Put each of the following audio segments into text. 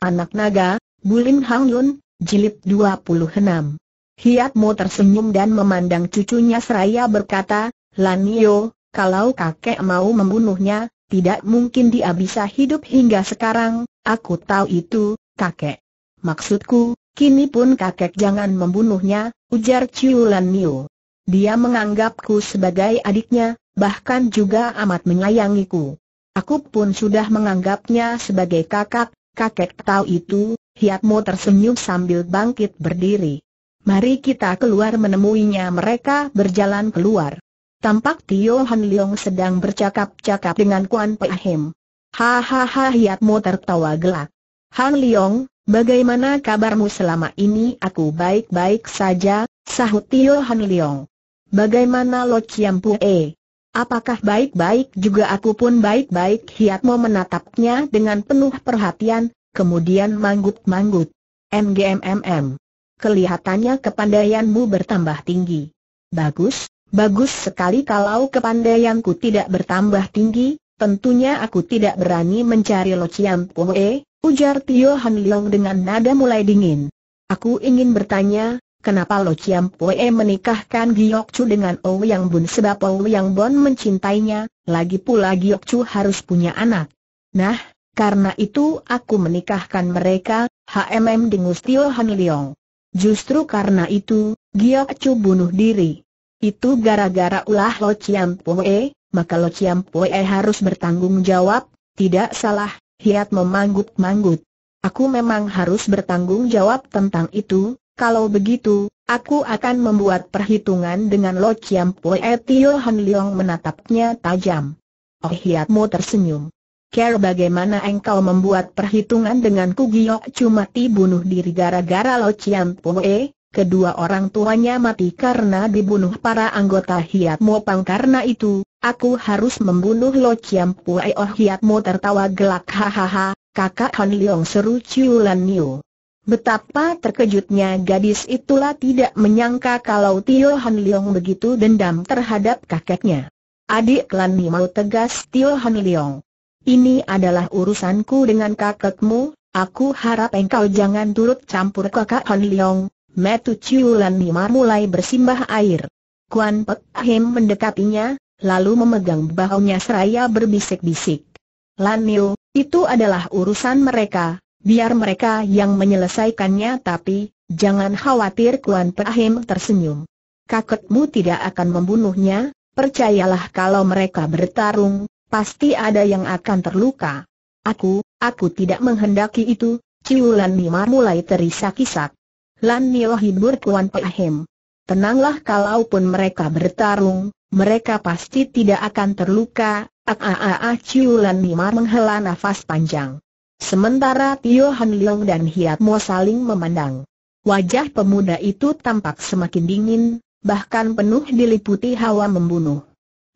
Anak Naga, Bulin Hang Yun, Jilid 26. Hiat Mo tersenyum dan memandang cucunya seraya berkata, Lanio, kalau kakek mau membunuhnya, tidak mungkin dia bisa hidup hingga sekarang, aku tahu itu, kakek. Maksudku, kini pun kakek jangan membunuhnya, ujar Lan Lanio. Dia menganggapku sebagai adiknya, bahkan juga amat menyayangiku. Aku pun sudah menganggapnya sebagai kakak, Kakek tahu itu, Hiatmo tersenyum sambil bangkit berdiri. Mari kita keluar menemuinya mereka berjalan keluar. Tampak Tio Han Leong sedang bercakap-cakap dengan Kuan Hem. Hahaha Hiatmo tertawa gelak. Han Leong, bagaimana kabarmu selama ini aku baik-baik saja, sahut Tio Han Leong. Bagaimana Lo Chiam Pue? Eh, Apakah baik-baik juga aku pun baik-baik Hiatmo menatapnya dengan penuh perhatian, kemudian manggut-manggut. MGMMM. Kelihatannya kepandaianmu bertambah tinggi. Bagus, bagus sekali kalau kepandaianku tidak bertambah tinggi, tentunya aku tidak berani mencari Lo Chiam Poe, ujar Tio Han Leong dengan nada mulai dingin. Aku ingin bertanya, Kenapa Lo Chiam Pue menikahkan Giok Chu dengan Ouyang Bun sebab Ouyang Bun mencintainya, lagi pula Giok Chu harus punya anak. Nah, karena itu aku menikahkan mereka, HMM dengus Tio Han Leong. Justru karena itu, Giok Chu bunuh diri. Itu gara-gara ulah Lo Chiam Pue, maka Lo Chiam Pue harus bertanggung jawab, tidak salah, Hiat memanggut-manggut. Aku memang harus bertanggung jawab tentang itu, kalau begitu, aku akan membuat perhitungan dengan Lo Chiam Pue e Tio Han Leong menatapnya tajam. Oh hiatmu tersenyum. Care bagaimana engkau membuat perhitungan dengan Kugiok cuma bunuh diri gara-gara Lo Chiam Pue, e. kedua orang tuanya mati karena dibunuh para anggota Hiat Pang karena itu, aku harus membunuh Lo Chiam Pue e. Oh Hiat Mo tertawa gelak hahaha, kakak Han Leong seru Ciulan Niu. Betapa terkejutnya gadis itulah tidak menyangka kalau Tio Han Leong begitu dendam terhadap kakeknya. Adik Lan mau tegas Tio Han Leong. Ini adalah urusanku dengan kakekmu, aku harap engkau jangan turut campur kakak Han Leong. Metu Chiu Lan Nima mulai bersimbah air. Kuan Pek Him mendekatinya, lalu memegang bahunya seraya berbisik-bisik. Lan Niu, itu adalah urusan mereka, Biar mereka yang menyelesaikannya tapi, jangan khawatir Kuan Perahim tersenyum. Kakekmu tidak akan membunuhnya, percayalah kalau mereka bertarung, pasti ada yang akan terluka. Aku, aku tidak menghendaki itu, Ciulan Mimar mulai terisak-isak. Lan Nio oh hibur Kuan Perahim. Tenanglah kalaupun mereka bertarung, mereka pasti tidak akan terluka, a a a Ciu Ciulan Mimar menghela nafas panjang. Sementara Tio Han Leong dan Hiat Mo saling memandang. Wajah pemuda itu tampak semakin dingin, bahkan penuh diliputi hawa membunuh.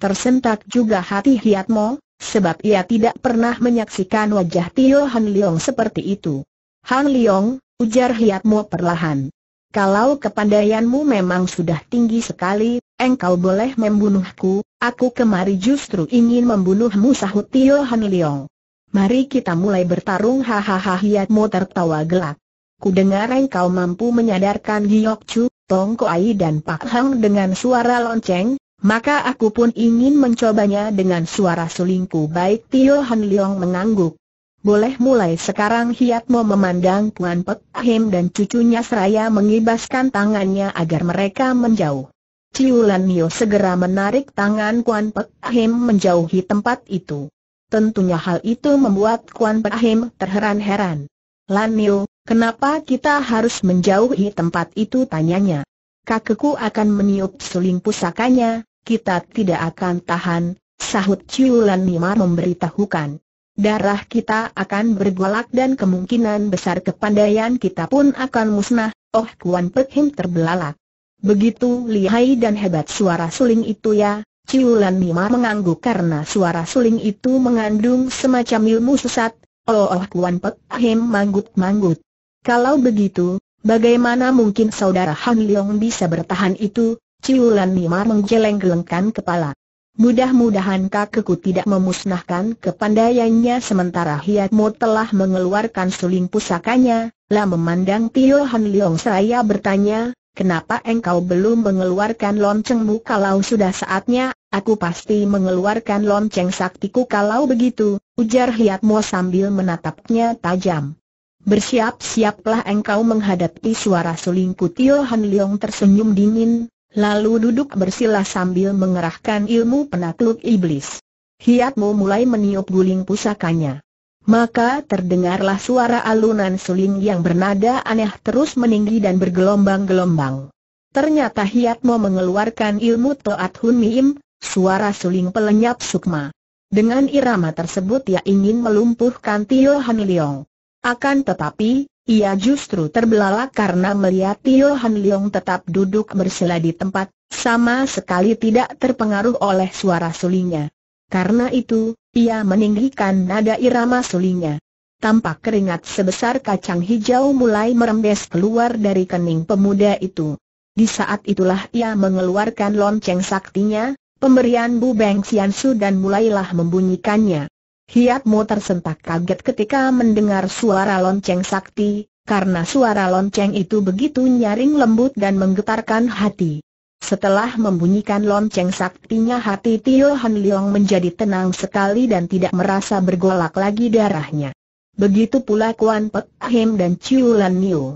Tersentak juga hati Hiat Mo, sebab ia tidak pernah menyaksikan wajah Tio Han Leong seperti itu. Han Leong, ujar Hiat Mo perlahan. Kalau kepandaianmu memang sudah tinggi sekali, engkau boleh membunuhku, aku kemari justru ingin membunuhmu sahut Tio Han Leong. Mari kita mulai bertarung hahaha Hiatmo tertawa gelak. Kudengar engkau mampu menyadarkan Giyok Chu, Tong Koai dan Pak Hang dengan suara lonceng, maka aku pun ingin mencobanya dengan suara sulingku baik Tio Han Leong mengangguk. Boleh mulai sekarang Hiatmo memandang Puan Pek Ahim dan cucunya seraya mengibaskan tangannya agar mereka menjauh. Ciulan Nio segera menarik tangan Kuan Pek Ahim menjauhi tempat itu. Tentunya hal itu membuat Kuan Pahim terheran-heran. Lan Niu, kenapa kita harus menjauhi tempat itu tanyanya. Kakekku akan meniup suling pusakanya, kita tidak akan tahan, sahut Ciu Lan Nima memberitahukan. Darah kita akan bergolak dan kemungkinan besar kepandaian kita pun akan musnah, oh Kuan Pahim terbelalak. Begitu lihai dan hebat suara suling itu ya, Kiulan Mima mengangguk karena suara suling itu mengandung semacam ilmu sesat. Oh, oh Kuan Pek Him manggut-manggut. Kalau begitu, bagaimana mungkin saudara Han Leong bisa bertahan itu? Ciulan Mima menggeleng-gelengkan kepala. Mudah-mudahan kakekku tidak memusnahkan kepandaiannya sementara Mo telah mengeluarkan suling pusakanya. Lah memandang Tio Han Leong seraya bertanya, Kenapa engkau belum mengeluarkan loncengmu kalau sudah saatnya? Aku pasti mengeluarkan lonceng saktiku kalau begitu, ujar Hiat Mo sambil menatapnya tajam. Bersiap-siaplah engkau menghadapi suara sulingku," Tio Han Leong tersenyum dingin, lalu duduk bersila sambil mengerahkan ilmu penakluk iblis. Hiat Mo mulai meniup guling pusakanya. Maka terdengarlah suara alunan suling yang bernada aneh terus meninggi dan bergelombang-gelombang. Ternyata Hiat Mo mengeluarkan ilmu Toat Hun Miim suara suling pelenyap sukma. Dengan irama tersebut ia ingin melumpuhkan Tio Han Leong. Akan tetapi, ia justru terbelalak karena melihat Tio Han Leong tetap duduk bersila di tempat, sama sekali tidak terpengaruh oleh suara sulingnya. Karena itu, ia meninggikan nada irama sulingnya. Tampak keringat sebesar kacang hijau mulai merembes keluar dari kening pemuda itu. Di saat itulah ia mengeluarkan lonceng saktinya, Pemberian Bu Beng Sian dan mulailah membunyikannya. Hiat Mo tersentak kaget ketika mendengar suara lonceng sakti, karena suara lonceng itu begitu nyaring lembut dan menggetarkan hati. Setelah membunyikan lonceng saktinya hati Tio Han Leong menjadi tenang sekali dan tidak merasa bergolak lagi darahnya. Begitu pula Kuan Pek Him dan Chiu Lan Niu.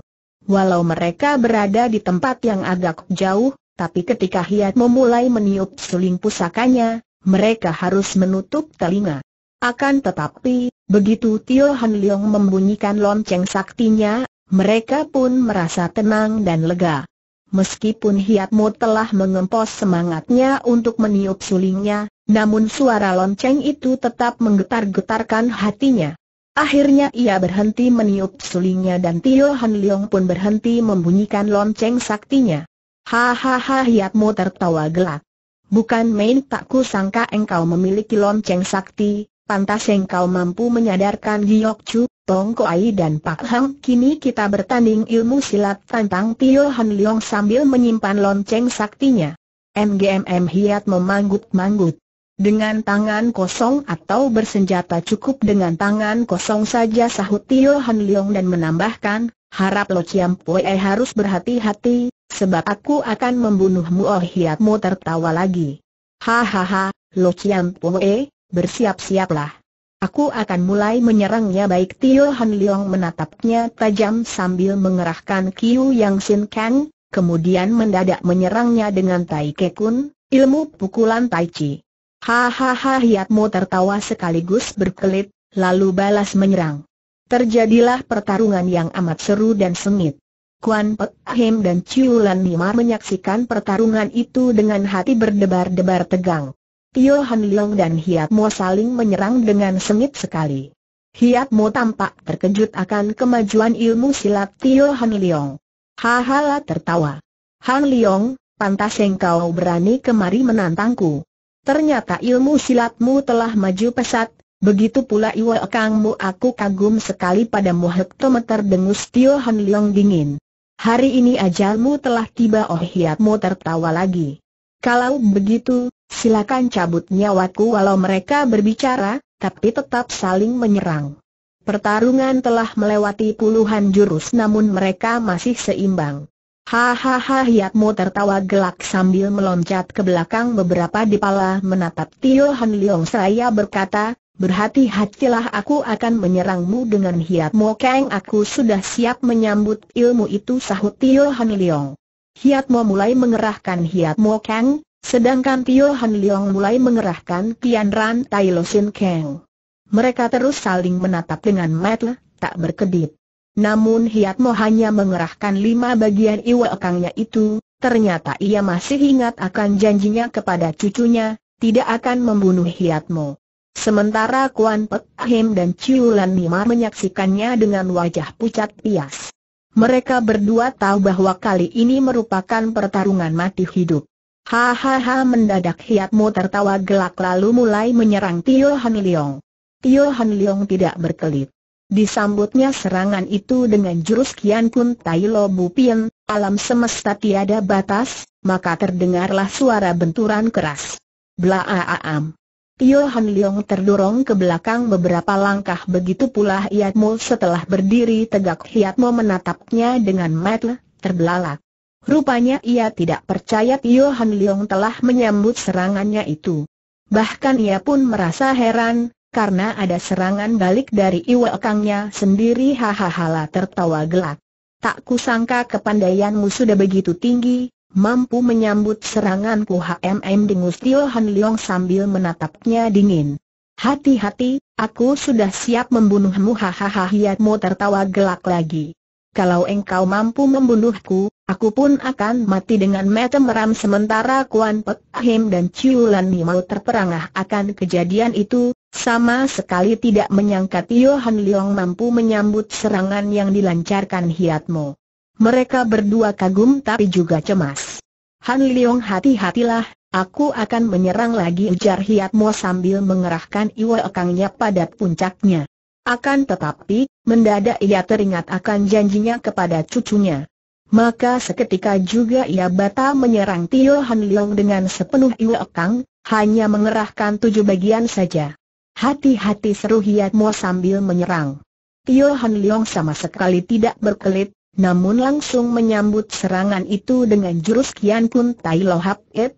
Walau mereka berada di tempat yang agak jauh, tapi ketika Hiat memulai meniup suling pusakanya, mereka harus menutup telinga. Akan tetapi, begitu Tio Han Leong membunyikan lonceng saktinya, mereka pun merasa tenang dan lega. Meskipun Hiat Mo telah mengempos semangatnya untuk meniup sulingnya, namun suara lonceng itu tetap menggetar-getarkan hatinya. Akhirnya ia berhenti meniup sulingnya dan Tio Han Leong pun berhenti membunyikan lonceng saktinya. Hahaha hiatmu tertawa gelak. Bukan main tak ku sangka engkau memiliki lonceng sakti, pantas engkau mampu menyadarkan Giyok Chu, Tong Koai dan Pak Hang. Kini kita bertanding ilmu silat tantang Tio Han Leong sambil menyimpan lonceng saktinya. MGMM Hiat memanggut-manggut. Dengan tangan kosong atau bersenjata cukup dengan tangan kosong saja sahut Tio Han Leong dan menambahkan, harap Lo Chiam Pue harus berhati-hati, Sebab aku akan membunuhmu Oh hiatmu tertawa lagi. Hahaha, Lo Chiam Poe, bersiap-siaplah. Aku akan mulai menyerangnya baik Tio Han Leong menatapnya tajam sambil mengerahkan Kiu Yang Sin Kang, kemudian mendadak menyerangnya dengan Tai ke kun, ilmu pukulan Tai Chi. Hahaha hiatmu tertawa sekaligus berkelit, lalu balas menyerang. Terjadilah pertarungan yang amat seru dan sengit. Kuan Pek Hem dan Chiu Lan Nimar menyaksikan pertarungan itu dengan hati berdebar-debar tegang. Tio Han Leong dan Hiat Mo saling menyerang dengan sengit sekali. Hiat Mo tampak terkejut akan kemajuan ilmu silat Tio Han Leong. Hahala tertawa. Han Leong, pantas engkau berani kemari menantangku. Ternyata ilmu silatmu telah maju pesat, Begitu pula Iwa Kangmu aku kagum sekali padamu hektometer dengus Tio Han Leong dingin. Hari ini ajalmu telah tiba Oh hiatmu tertawa lagi. Kalau begitu, silakan cabut nyawaku walau mereka berbicara, tapi tetap saling menyerang. Pertarungan telah melewati puluhan jurus namun mereka masih seimbang. Hahaha hiatmu tertawa gelak sambil meloncat ke belakang beberapa dipala menatap Tio Han Leong seraya berkata, Berhati-hatilah aku akan menyerangmu dengan Hiat Mo Kang aku sudah siap menyambut ilmu itu sahut Tio Han Leong. Hiat Mo mulai mengerahkan Hiat Mo Kang, sedangkan Tio Han Leong mulai mengerahkan Tian Ran Tai Lo Sin Kang. Mereka terus saling menatap dengan mata tak berkedip. Namun Hiat Mo hanya mengerahkan lima bagian iwa kangnya itu, ternyata ia masih ingat akan janjinya kepada cucunya, tidak akan membunuh Hiat Mo. Sementara Kuan Pek Him dan Chiu Lan menyaksikannya dengan wajah pucat pias. Mereka berdua tahu bahwa kali ini merupakan pertarungan mati hidup. Hahaha mendadak hiatmu tertawa gelak lalu mulai menyerang Tio Han Leong. Tio Han Leong tidak berkelit. Disambutnya serangan itu dengan jurus Kian Kun Tai Lo Bu Pien, alam semesta tiada batas, maka terdengarlah suara benturan keras. Blaaam. Tio Han Leong terdorong ke belakang beberapa langkah begitu pula Hiat Mo setelah berdiri tegak Hiat Mo menatapnya dengan mata terbelalak. Rupanya ia tidak percaya Tio Han Leong telah menyambut serangannya itu. Bahkan ia pun merasa heran, karena ada serangan balik dari Iwelkangnya sendiri hahaha tertawa gelak. Tak kusangka kepandaianmu sudah begitu tinggi, mampu menyambut seranganku HMM dengus Ngustio Han Leong sambil menatapnya dingin. Hati-hati, aku sudah siap membunuhmu hahaha Hiatmu tertawa gelak lagi. Kalau engkau mampu membunuhku, aku pun akan mati dengan mata meram sementara Kuan Pek Him dan Chiu Lan mau terperangah akan kejadian itu, sama sekali tidak menyangka Tio Han Leong mampu menyambut serangan yang dilancarkan Hiatmu. Mereka berdua kagum tapi juga cemas. Han Leong hati-hatilah, aku akan menyerang lagi ujar Hiat Mo sambil mengerahkan iwa ekangnya pada puncaknya. Akan tetapi, mendadak ia teringat akan janjinya kepada cucunya. Maka seketika juga ia batal menyerang Tio Han Leong dengan sepenuh iwa ekang, hanya mengerahkan tujuh bagian saja. Hati-hati seru Hiat Mo sambil menyerang. Tio Han Leong sama sekali tidak berkelit, namun langsung menyambut serangan itu dengan jurus Kian Pun Tai Lo Hap Et,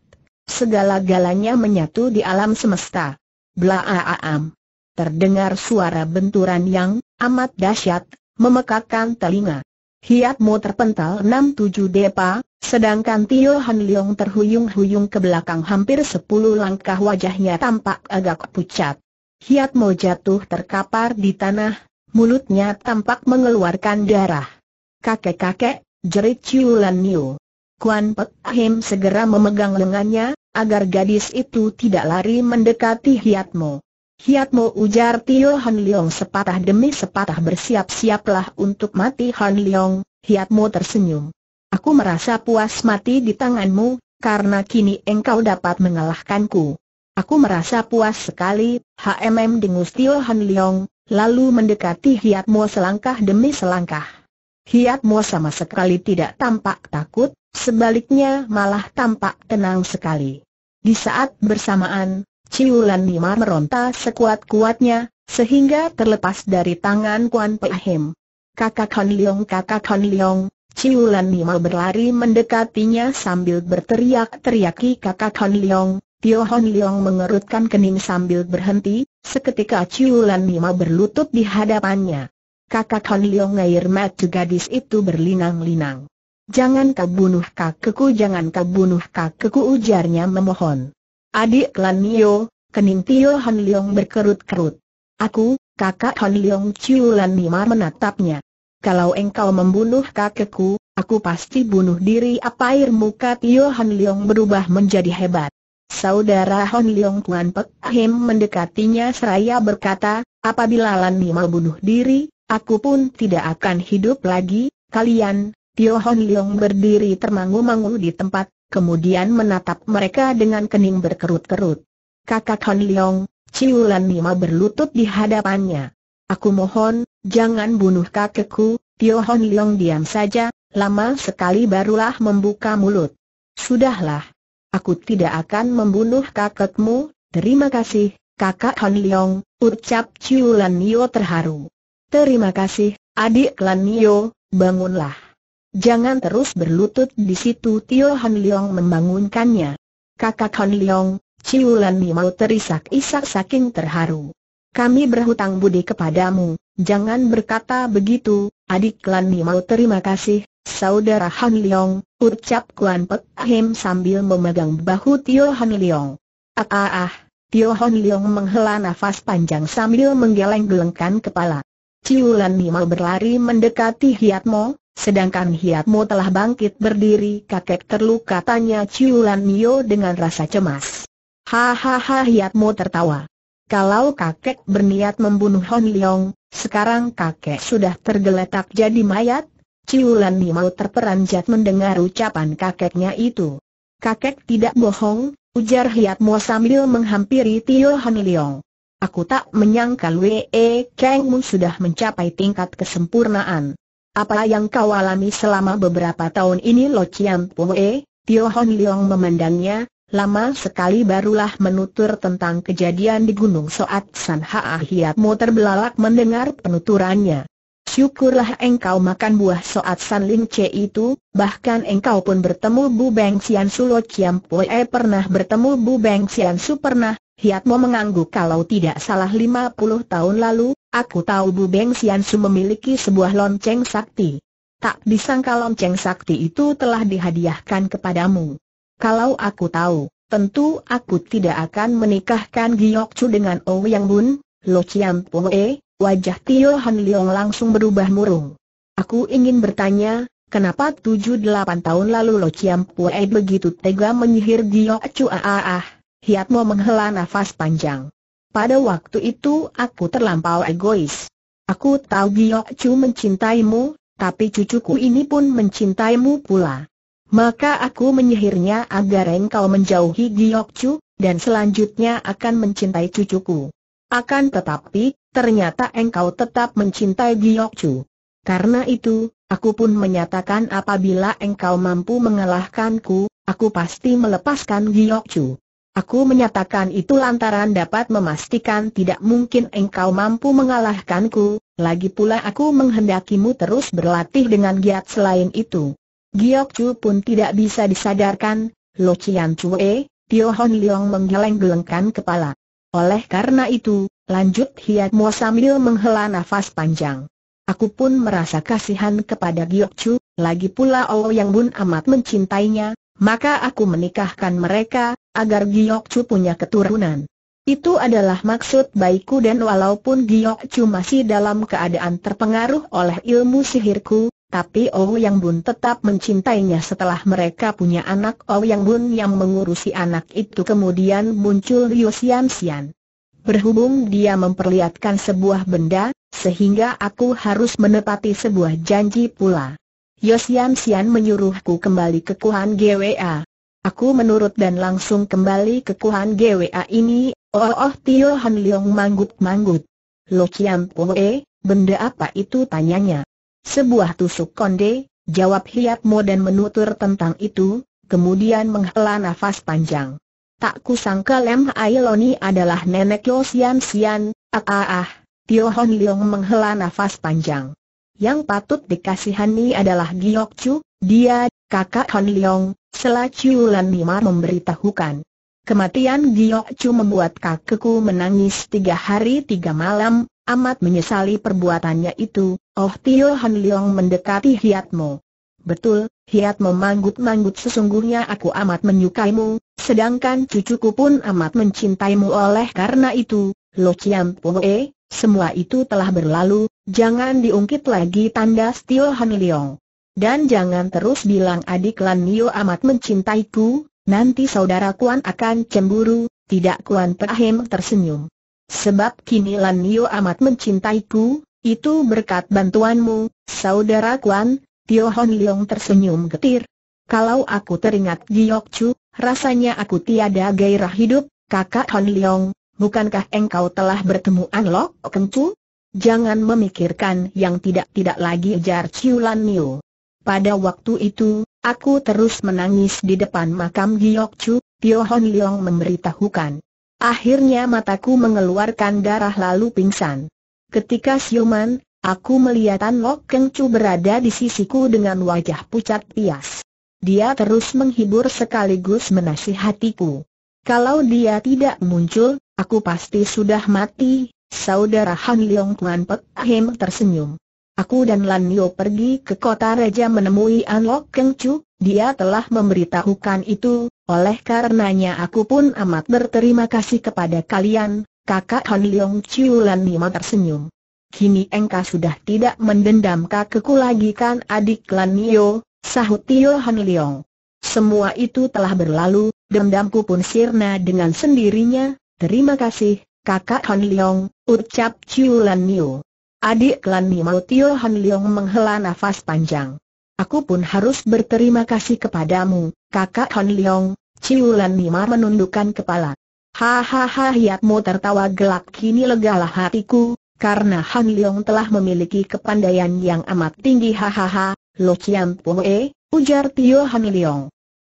segala-galanya menyatu di alam semesta. Bla Blaaam. Terdengar suara benturan yang amat dahsyat, memekakkan telinga. Hiatmu terpental enam tujuh depa, sedangkan Tio Han Leong terhuyung-huyung ke belakang hampir 10 langkah wajahnya tampak agak pucat. Hiatmu jatuh terkapar di tanah, mulutnya tampak mengeluarkan darah. Kakek-kakek, jerit Chulan Niu. Kuan Pek Ahim segera memegang lengannya, agar gadis itu tidak lari mendekati Hiatmo. Hiatmo ujar Tio Han Leong sepatah demi sepatah bersiap-siaplah untuk mati Han Leong, Hiatmo tersenyum. Aku merasa puas mati di tanganmu, karena kini engkau dapat mengalahkanku. Aku merasa puas sekali, HMM dengus Tio Han Leong, lalu mendekati Hiatmo selangkah demi selangkah. Hiat Mo sama sekali tidak tampak takut, sebaliknya malah tampak tenang sekali. Di saat bersamaan, Ciulan Nima meronta sekuat-kuatnya, sehingga terlepas dari tangan Kuan Hem. Kakak Han Leong kakak Han Leong, Ciulan Nima berlari mendekatinya sambil berteriak-teriaki kakak Han Leong. Tio Hon Leong mengerutkan kening sambil berhenti, seketika Ciulan Nima berlutut di hadapannya kakak Han Leong air mata gadis itu berlinang-linang. Jangan kau bunuh kakekku, jangan kau bunuh kakekku ujarnya memohon. Adik Klan Nio, kening Tio Han Leong berkerut-kerut. Aku, kakak Han Leong Chiu Lan Nima menatapnya. Kalau engkau membunuh kakekku, aku pasti bunuh diri apa air muka Tio Han Leong berubah menjadi hebat. Saudara Han Leong Kuan Pek Him mendekatinya seraya berkata, apabila Lan Nima bunuh diri, Aku pun tidak akan hidup lagi, kalian, Tio Hon Leong berdiri termangu-mangu di tempat, kemudian menatap mereka dengan kening berkerut-kerut. Kakak Hon Leong, Lan Nima berlutut di hadapannya. Aku mohon, jangan bunuh kakekku, Tio Hon Leong diam saja, lama sekali barulah membuka mulut. Sudahlah. Aku tidak akan membunuh kakekmu, terima kasih, kakak Hon Leong, ucap Ciu Lan Nio terharu. Terima kasih, adik Klan Nio, bangunlah. Jangan terus berlutut di situ Tio Han Leong membangunkannya. Kakak Han Leong, Ciu Lan Ni terisak-isak saking terharu. Kami berhutang budi kepadamu, jangan berkata begitu, adik Klan Ni mau terima kasih, saudara Han Leong, ucap Kuan Pek Ahim sambil memegang bahu Tio Han Leong. Ah ah ah, Tio Han Leong menghela nafas panjang sambil menggeleng-gelengkan kepala. Ciulan Nimal berlari mendekati Mo, sedangkan Mo telah bangkit berdiri kakek terluka tanya Ciulan Nio dengan rasa cemas. Hahaha Mo tertawa. Kalau kakek berniat membunuh Hon Leong, sekarang kakek sudah tergeletak jadi mayat, Ciulan Nimal terperanjat mendengar ucapan kakeknya itu. Kakek tidak bohong, ujar Mo sambil menghampiri Tio Hon Leong. Aku tak menyangka Lue e Kang Mun sudah mencapai tingkat kesempurnaan. Apa yang kau alami selama beberapa tahun ini Lo Chiam Pue, Tio Hon Leong memandangnya, lama sekali barulah menutur tentang kejadian di Gunung Soat San Mo terbelalak mendengar penuturannya. Syukurlah engkau makan buah Soat San Ling Che itu, bahkan engkau pun bertemu Bu Beng Sian Su Lo Chiam Pue pernah bertemu Bu Beng Sian Su pernah, Hiatmo mengangguk kalau tidak salah 50 tahun lalu, aku tahu Bu Beng Siansu memiliki sebuah lonceng sakti. Tak disangka lonceng sakti itu telah dihadiahkan kepadamu. Kalau aku tahu, tentu aku tidak akan menikahkan Giok Chu dengan Yang Bun, Lo Chiam Poe, wajah Tio Han Leong langsung berubah murung. Aku ingin bertanya, Kenapa 7-8 tahun lalu Lo Chiam E begitu tega menyihir Giok Chu ah ah ah? Hiatmo menghela nafas panjang. Pada waktu itu aku terlampau egois. Aku tahu Giok Chu mencintaimu, tapi cucuku ini pun mencintaimu pula. Maka aku menyihirnya agar engkau menjauhi Giok Chu, dan selanjutnya akan mencintai cucuku. Akan tetapi, ternyata engkau tetap mencintai Giok Chu. Karena itu, aku pun menyatakan apabila engkau mampu mengalahkanku, aku pasti melepaskan Giok Chu. Aku menyatakan itu lantaran dapat memastikan tidak mungkin engkau mampu mengalahkanku, lagi pula aku menghendakimu terus berlatih dengan giat selain itu. Giok Chu pun tidak bisa disadarkan, Lo Chian Chue, Tio Hon Leong menggeleng-gelengkan kepala. Oleh karena itu, lanjut Hiat Mo sambil menghela nafas panjang. Aku pun merasa kasihan kepada Giok Chu, lagi pula Allah oh yang Bun amat mencintainya, maka aku menikahkan mereka, agar Chu punya keturunan. Itu adalah maksud baikku dan walaupun Chu masih dalam keadaan terpengaruh oleh ilmu sihirku, tapi Oh Yang Bun tetap mencintainya setelah mereka punya anak Oh Yang Bun yang mengurusi anak itu kemudian muncul Liu Xian Xian. Berhubung dia memperlihatkan sebuah benda, sehingga aku harus menepati sebuah janji pula. Yosian Sian menyuruhku kembali ke Kuhan GWA. Aku menurut dan langsung kembali ke Kuhan GWA ini, oh oh Tio Han Leong manggut-manggut. Lo Kiam Poe, benda apa itu tanyanya? Sebuah tusuk konde, jawab Hiap Mo dan menutur tentang itu, kemudian menghela nafas panjang. Tak kusangka Lem Ailoni adalah nenek Yosian Sian, ah ah ah, Tio Han Leong menghela nafas panjang. Yang patut dikasihani adalah Giok Chu, dia, kakak Han Leong, Selaciu Lan Nima memberitahukan. Kematian Giok Chu membuat kakekku menangis tiga hari tiga malam, amat menyesali perbuatannya itu, Oh Tio Han Leong mendekati Hiatmo. Betul, Hiatmo manggut-manggut sesungguhnya aku amat menyukaimu, sedangkan cucuku pun amat mencintaimu oleh karena itu, Lo Chiam Poe, semua itu telah berlalu, Jangan diungkit lagi tanda Tio Hamiliong. Dan jangan terus bilang adik Lan Nio amat mencintaiku, nanti saudara Kuan akan cemburu, tidak Kuan Pahim tersenyum. Sebab kini Lan Nio amat mencintaiku, itu berkat bantuanmu, saudara Kuan, Tio Han tersenyum getir. Kalau aku teringat Giok Chu, rasanya aku tiada gairah hidup, kakak Hon Leong, bukankah engkau telah bertemu An Lok Kencu? Jangan memikirkan yang tidak-tidak lagi ujar Ciulan Niu. Pada waktu itu, aku terus menangis di depan makam Giyok Chu, Tio Hon Leong memberitahukan. Akhirnya mataku mengeluarkan darah lalu pingsan. Ketika siuman, aku melihatan Lok Keng Chu berada di sisiku dengan wajah pucat pias. Dia terus menghibur sekaligus menasihatiku. Kalau dia tidak muncul, aku pasti sudah mati, Saudara Han Leong Kuan Pek Ahim tersenyum. Aku dan Lan Yo pergi ke kota raja menemui An Lok Keng Chu, dia telah memberitahukan itu, oleh karenanya aku pun amat berterima kasih kepada kalian, kakak Han Leong Chiu Lan Nima tersenyum. Kini engkau sudah tidak mendendam kakekku lagi kan adik Lan Yo, sahut Tio Han Leong. Semua itu telah berlalu, dendamku pun sirna dengan sendirinya, terima kasih, kakak Han Leong, ucap Chiu Lan Niu. Adik Lan Niu Tio Han Leong menghela nafas panjang. Aku pun harus berterima kasih kepadamu, kakak Han Leong, Chiu Lan Nima menundukkan kepala. Hahaha hiatmu tertawa gelap kini legalah hatiku, karena Han Leong telah memiliki kepandaian yang amat tinggi hahaha, Lo Chiam Pue, ujar Tio Han Leong.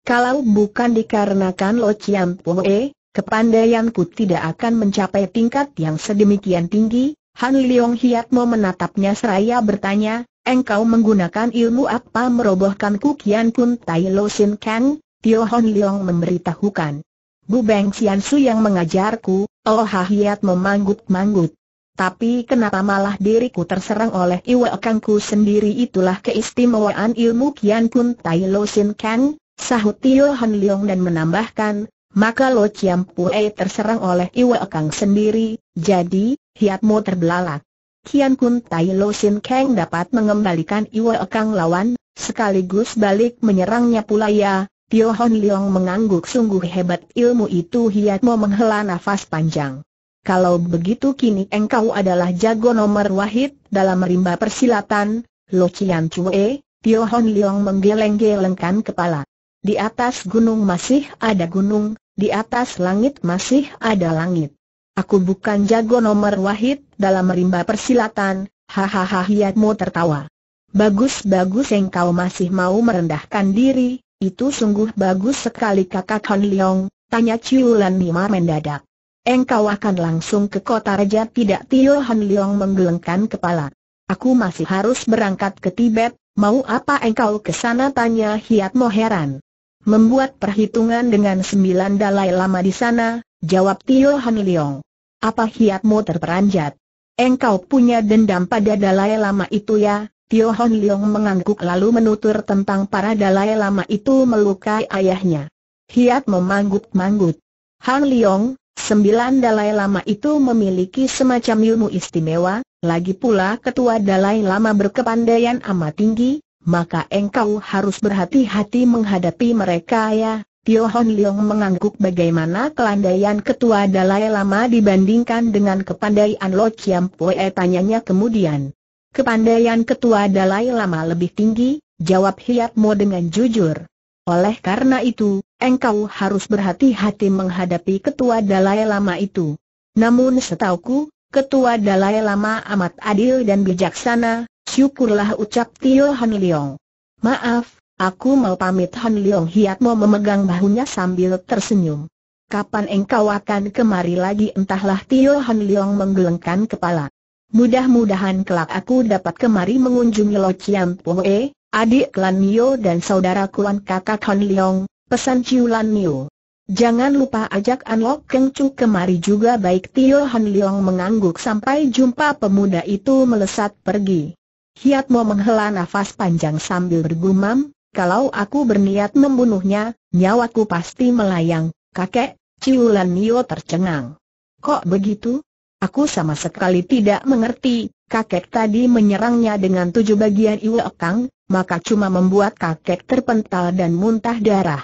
Kalau bukan dikarenakan Lo Chiam Pue, Kepandaianku tidak akan mencapai tingkat yang sedemikian tinggi, Han Leong Hiat mau menatapnya seraya bertanya, engkau menggunakan ilmu apa merobohkan kukian pun Tai Lo Sin Kang? Tio Han Leong memberitahukan. Bu Beng Sian Su yang mengajarku, Oh Ha Hiat memanggut-manggut. Tapi kenapa malah diriku terserang oleh Iwa Kangku sendiri itulah keistimewaan ilmu Kian Kun Tai Lo Sin Kang, sahut Tio Hon Leong dan menambahkan, maka Lo Chiam Pue terserang oleh Iwa Kang sendiri, jadi, hiatmu terbelalak. Kian Kun Tai Lo Sin Kang dapat mengembalikan Iwa Kang lawan, sekaligus balik menyerangnya pula ya, Tio Hon Leong mengangguk sungguh hebat ilmu itu hiatmu menghela nafas panjang. Kalau begitu kini engkau adalah jago nomor wahid dalam rimba persilatan, Lo Chiam Chue, Tio Hon Leong menggeleng-gelengkan kepala. Di atas gunung masih ada gunung, di atas langit masih ada langit. Aku bukan jago nomor wahid dalam merimba persilatan, hahaha hiatmu tertawa. Bagus-bagus engkau masih mau merendahkan diri, itu sungguh bagus sekali kakak Han Leong, tanya Ciulan Nima mendadak. Engkau akan langsung ke kota raja tidak Tio Han Leong menggelengkan kepala. Aku masih harus berangkat ke Tibet, mau apa engkau ke sana tanya Hiat Moheran. Membuat perhitungan dengan sembilan dalai lama di sana, jawab Tio Han Leong. Apa hiatmu terperanjat? Engkau punya dendam pada dalai lama itu ya? Tio Han Leong mengangguk lalu menutur tentang para dalai lama itu melukai ayahnya. Hiat memanggut-manggut. Han Leong, sembilan dalai lama itu memiliki semacam ilmu istimewa, lagi pula ketua Dalai Lama berkepandaian amat tinggi, maka engkau harus berhati-hati menghadapi mereka ya. Tio Hon Leong mengangguk bagaimana kelandaian ketua Dalai Lama dibandingkan dengan kepandaian Lo Chiam Pue tanyanya kemudian. Kepandaian ketua Dalai Lama lebih tinggi, jawab Hiap Mo dengan jujur. Oleh karena itu, engkau harus berhati-hati menghadapi ketua Dalai Lama itu. Namun setauku, ketua Dalai Lama amat adil dan bijaksana, Syukurlah ucap Tio Han Leong. Maaf, aku mau pamit Han Leong Hiat mau memegang bahunya sambil tersenyum. Kapan engkau akan kemari lagi entahlah Tio Han Leong menggelengkan kepala. Mudah-mudahan kelak aku dapat kemari mengunjungi Lo Chiam Poe, adik klan mio dan saudara Kuan kakak Han Leong, pesan ciulan Lan Nio. Jangan lupa ajak Anlok Keng Chu kemari juga baik Tio Han Leong mengangguk sampai jumpa pemuda itu melesat pergi. Hiat Mo menghela nafas panjang sambil bergumam, kalau aku berniat membunuhnya, nyawaku pasti melayang, kakek, Ciulan Nio tercengang. Kok begitu? Aku sama sekali tidak mengerti, kakek tadi menyerangnya dengan tujuh bagian iwekang, maka cuma membuat kakek terpental dan muntah darah.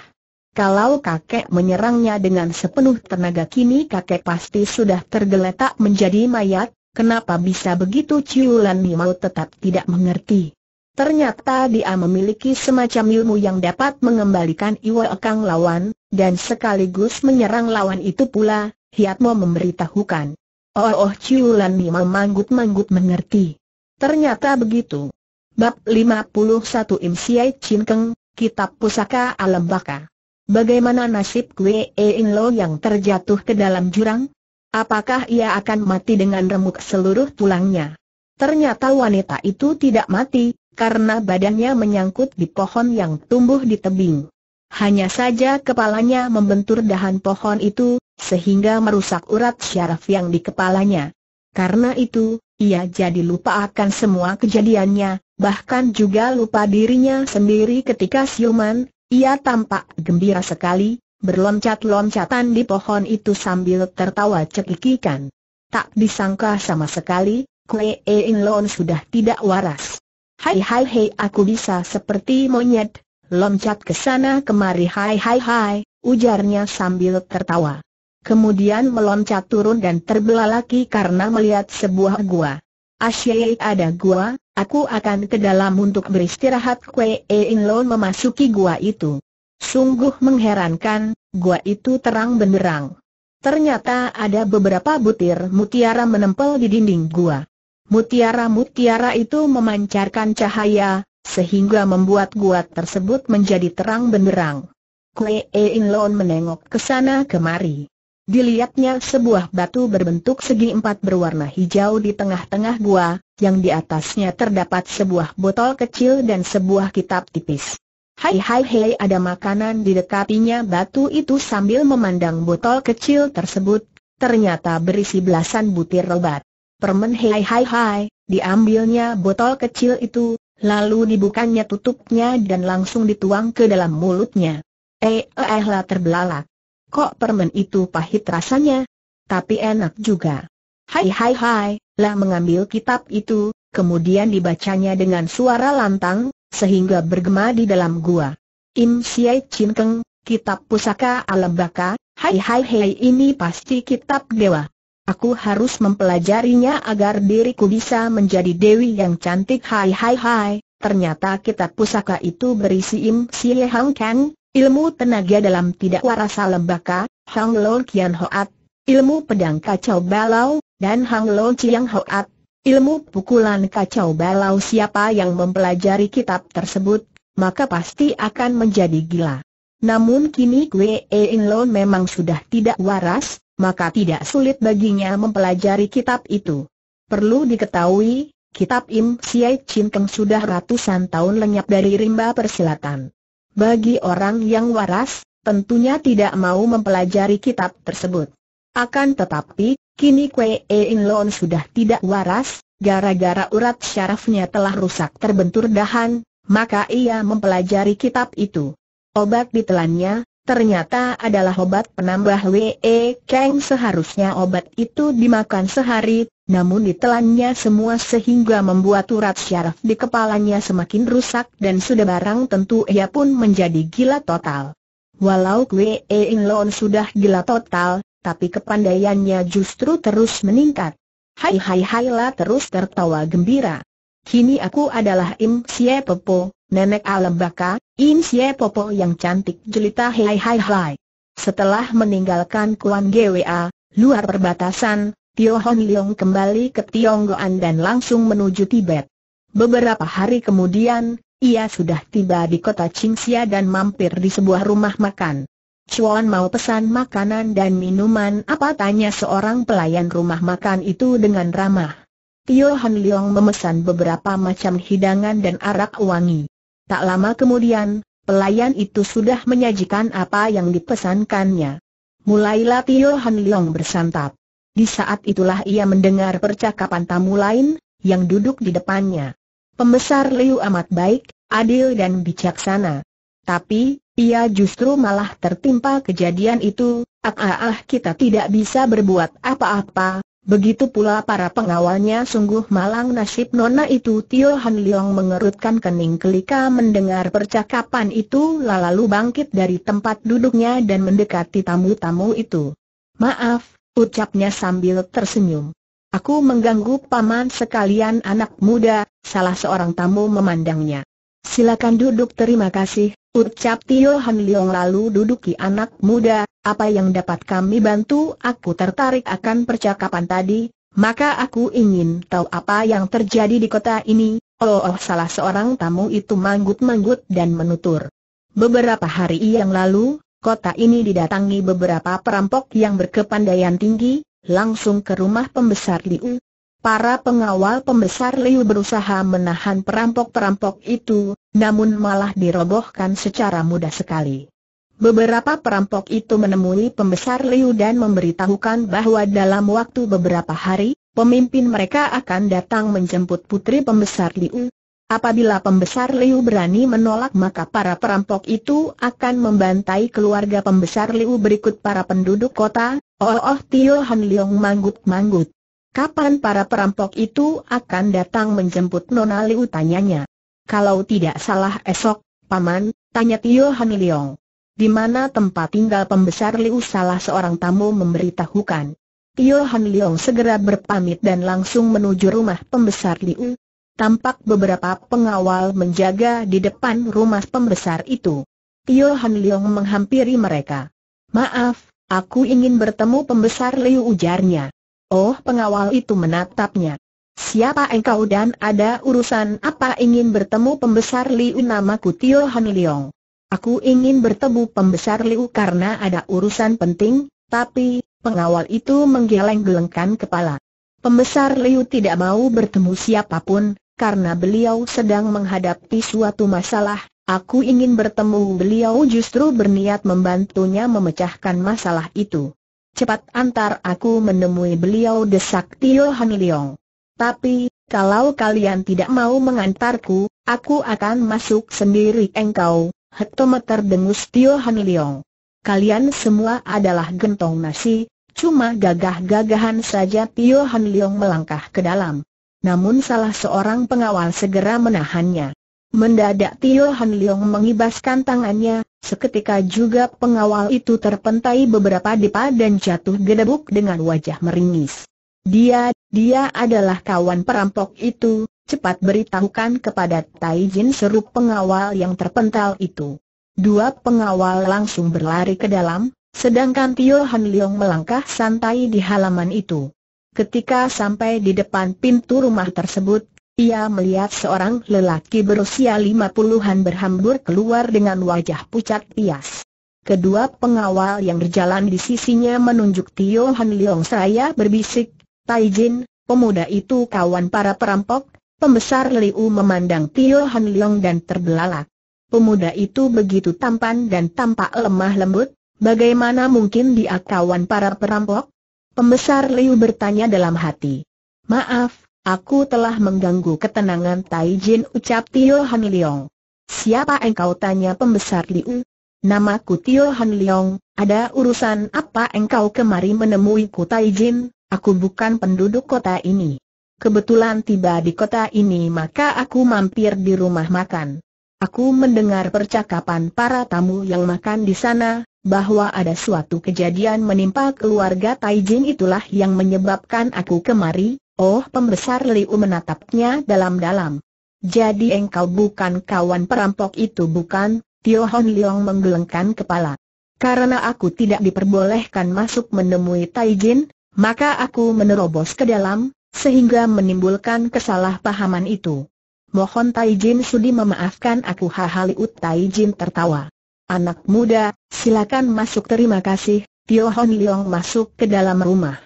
Kalau kakek menyerangnya dengan sepenuh tenaga kini kakek pasti sudah tergeletak menjadi mayat, Kenapa bisa begitu Ciu Ciulan Mimau tetap tidak mengerti? Ternyata dia memiliki semacam ilmu yang dapat mengembalikan Iwa Ekang lawan, dan sekaligus menyerang lawan itu pula, Hiatmo memberitahukan. Oh oh Ciulan Mimau manggut-manggut mengerti. Ternyata begitu. Bab 51 Im Siai Chin Keng, Kitab Pusaka Alam Baka. Bagaimana nasib Kwe e In Lo yang terjatuh ke dalam jurang? Apakah ia akan mati dengan remuk seluruh tulangnya? Ternyata wanita itu tidak mati, karena badannya menyangkut di pohon yang tumbuh di tebing. Hanya saja kepalanya membentur dahan pohon itu, sehingga merusak urat syaraf yang di kepalanya. Karena itu, ia jadi lupa akan semua kejadiannya, bahkan juga lupa dirinya sendiri ketika siuman, ia tampak gembira sekali, berloncat-loncatan di pohon itu sambil tertawa cekikikan. Tak disangka sama sekali, Kue In Lon sudah tidak waras. Hai hai hai aku bisa seperti monyet, loncat ke sana kemari hai hai hai, ujarnya sambil tertawa. Kemudian meloncat turun dan terbelalaki karena melihat sebuah gua. Asyik ada gua, aku akan ke dalam untuk beristirahat Kue In Lon memasuki gua itu. Sungguh mengherankan, gua itu terang benderang. Ternyata ada beberapa butir mutiara menempel di dinding gua. Mutiara-mutiara itu memancarkan cahaya, sehingga membuat gua tersebut menjadi terang benderang. Kue In Lon menengok ke sana kemari. Dilihatnya sebuah batu berbentuk segi empat berwarna hijau di tengah-tengah gua, yang di atasnya terdapat sebuah botol kecil dan sebuah kitab tipis. Hai hai hai ada makanan di dekatinya batu itu sambil memandang botol kecil tersebut, ternyata berisi belasan butir obat. Permen hai hai hai, diambilnya botol kecil itu, lalu dibukanya tutupnya dan langsung dituang ke dalam mulutnya. Eh eh, eh lah terbelalak. Kok permen itu pahit rasanya? Tapi enak juga. Hai hai hai, lah mengambil kitab itu, kemudian dibacanya dengan suara lantang, sehingga bergema di dalam gua. Im Siai Chin Keng, kitab pusaka alam baka, hai hai hai ini pasti kitab dewa. Aku harus mempelajarinya agar diriku bisa menjadi dewi yang cantik hai hai hai. Ternyata kitab pusaka itu berisi Im Siai Hang Kang, ilmu tenaga dalam tidak waras alam baka, Hang Lo Kian Hoat, ilmu pedang kacau balau, dan Hang Lo Chiang Hoat, Ilmu pukulan kacau balau siapa yang mempelajari kitab tersebut, maka pasti akan menjadi gila. Namun kini Kwe In Lo memang sudah tidak waras, maka tidak sulit baginya mempelajari kitab itu. Perlu diketahui, kitab Im Siai Chin sudah ratusan tahun lenyap dari rimba persilatan. Bagi orang yang waras, tentunya tidak mau mempelajari kitab tersebut. Akan tetapi, Kini Kwe In Loon sudah tidak waras, gara-gara urat syarafnya telah rusak terbentur dahan, maka ia mempelajari kitab itu. Obat ditelannya, ternyata adalah obat penambah Wee Kang seharusnya obat itu dimakan sehari, namun ditelannya semua sehingga membuat urat syaraf di kepalanya semakin rusak dan sudah barang tentu ia pun menjadi gila total. Walau Kwee In Lohn sudah gila total, tapi kepandaiannya justru terus meningkat. Hai hai hai lah terus tertawa gembira. Kini aku adalah Im Sye Popo, nenek Alam Baka, Im Sye Popo yang cantik jelita hai hai hai. Setelah meninggalkan Kuan Gwa, luar perbatasan, Tio Hon Leong kembali ke Tionggoan dan langsung menuju Tibet. Beberapa hari kemudian, ia sudah tiba di kota Qingxia dan mampir di sebuah rumah makan. Chuan mau pesan makanan dan minuman apa tanya seorang pelayan rumah makan itu dengan ramah. Tio Han Leong memesan beberapa macam hidangan dan arak wangi. Tak lama kemudian, pelayan itu sudah menyajikan apa yang dipesankannya. Mulailah Tio Han Leong bersantap. Di saat itulah ia mendengar percakapan tamu lain, yang duduk di depannya. Pembesar Liu amat baik, adil dan bijaksana. Tapi, ia justru malah tertimpa kejadian itu, ah, ah, ah kita tidak bisa berbuat apa-apa, begitu pula para pengawalnya sungguh malang nasib nona itu Tio Han Leong mengerutkan kening kelika mendengar percakapan itu lalu bangkit dari tempat duduknya dan mendekati tamu-tamu itu. Maaf, ucapnya sambil tersenyum. Aku mengganggu paman sekalian anak muda, salah seorang tamu memandangnya. Silakan duduk terima kasih, Ucap Tio Han Leong lalu duduki anak muda, apa yang dapat kami bantu? Aku tertarik akan percakapan tadi, maka aku ingin tahu apa yang terjadi di kota ini. Oh, oh salah seorang tamu itu manggut-manggut dan menutur. Beberapa hari yang lalu, kota ini didatangi beberapa perampok yang berkepandaian tinggi, langsung ke rumah pembesar Liu, Para pengawal pembesar Liu berusaha menahan perampok-perampok itu, namun malah dirobohkan secara mudah sekali. Beberapa perampok itu menemui pembesar Liu dan memberitahukan bahwa dalam waktu beberapa hari, pemimpin mereka akan datang menjemput putri pembesar Liu. Apabila pembesar Liu berani menolak maka para perampok itu akan membantai keluarga pembesar Liu berikut para penduduk kota, Oh Oh Tio Han Leong manggut-manggut. Kapan para perampok itu akan datang menjemput Nona Liu tanyanya. Kalau tidak salah esok, Paman, tanya Tio Haniliong. Di mana tempat tinggal pembesar Liu salah seorang tamu memberitahukan. Tio Han segera berpamit dan langsung menuju rumah pembesar Liu. Tampak beberapa pengawal menjaga di depan rumah pembesar itu. Tio Han menghampiri mereka. Maaf, aku ingin bertemu pembesar Liu ujarnya. Oh pengawal itu menatapnya. Siapa engkau dan ada urusan apa ingin bertemu pembesar Liu namaku Tio Han Leong. Aku ingin bertemu pembesar Liu karena ada urusan penting, tapi, pengawal itu menggeleng-gelengkan kepala. Pembesar Liu tidak mau bertemu siapapun, karena beliau sedang menghadapi suatu masalah, aku ingin bertemu beliau justru berniat membantunya memecahkan masalah itu. Cepat antar aku menemui beliau desak Tio Han Leong. Tapi, kalau kalian tidak mau mengantarku, aku akan masuk sendiri engkau, hektometer dengus Tio Han Leong. Kalian semua adalah gentong nasi, cuma gagah-gagahan saja Tio Han Leong melangkah ke dalam. Namun salah seorang pengawal segera menahannya. Mendadak Tio Han Leong mengibaskan tangannya, Seketika juga pengawal itu terpentai beberapa depa dan jatuh gedebuk dengan wajah meringis. Dia, dia adalah kawan perampok itu, cepat beritahukan kepada Tai seru pengawal yang terpental itu. Dua pengawal langsung berlari ke dalam, sedangkan Tio Han Leong melangkah santai di halaman itu. Ketika sampai di depan pintu rumah tersebut, ia melihat seorang lelaki berusia lima puluhan berhambur keluar dengan wajah pucat pias. Kedua pengawal yang berjalan di sisinya menunjuk Tio Han Leong seraya berbisik, Tai Jin, pemuda itu kawan para perampok, pembesar Liu memandang Tio Han Leong dan terbelalak. Pemuda itu begitu tampan dan tampak lemah lembut, bagaimana mungkin dia kawan para perampok? Pembesar Liu bertanya dalam hati. Maaf, Aku telah mengganggu ketenangan Taijin ucap Tio Han Leong. Siapa engkau tanya pembesar Liu? Namaku Tio Han Leong, ada urusan apa engkau kemari menemui menemuiku Taijin? Aku bukan penduduk kota ini. Kebetulan tiba di kota ini maka aku mampir di rumah makan. Aku mendengar percakapan para tamu yang makan di sana, bahwa ada suatu kejadian menimpa keluarga Taijin itulah yang menyebabkan aku kemari, Oh pembesar Liu menatapnya dalam-dalam. Jadi engkau bukan kawan perampok itu bukan? Tio Hon Leong menggelengkan kepala. Karena aku tidak diperbolehkan masuk menemui Taijin, maka aku menerobos ke dalam, sehingga menimbulkan kesalahpahaman itu. Mohon Taijin sudi memaafkan aku Tai Taijin tertawa. Anak muda, silakan masuk terima kasih, Tio Hon Leong masuk ke dalam rumah.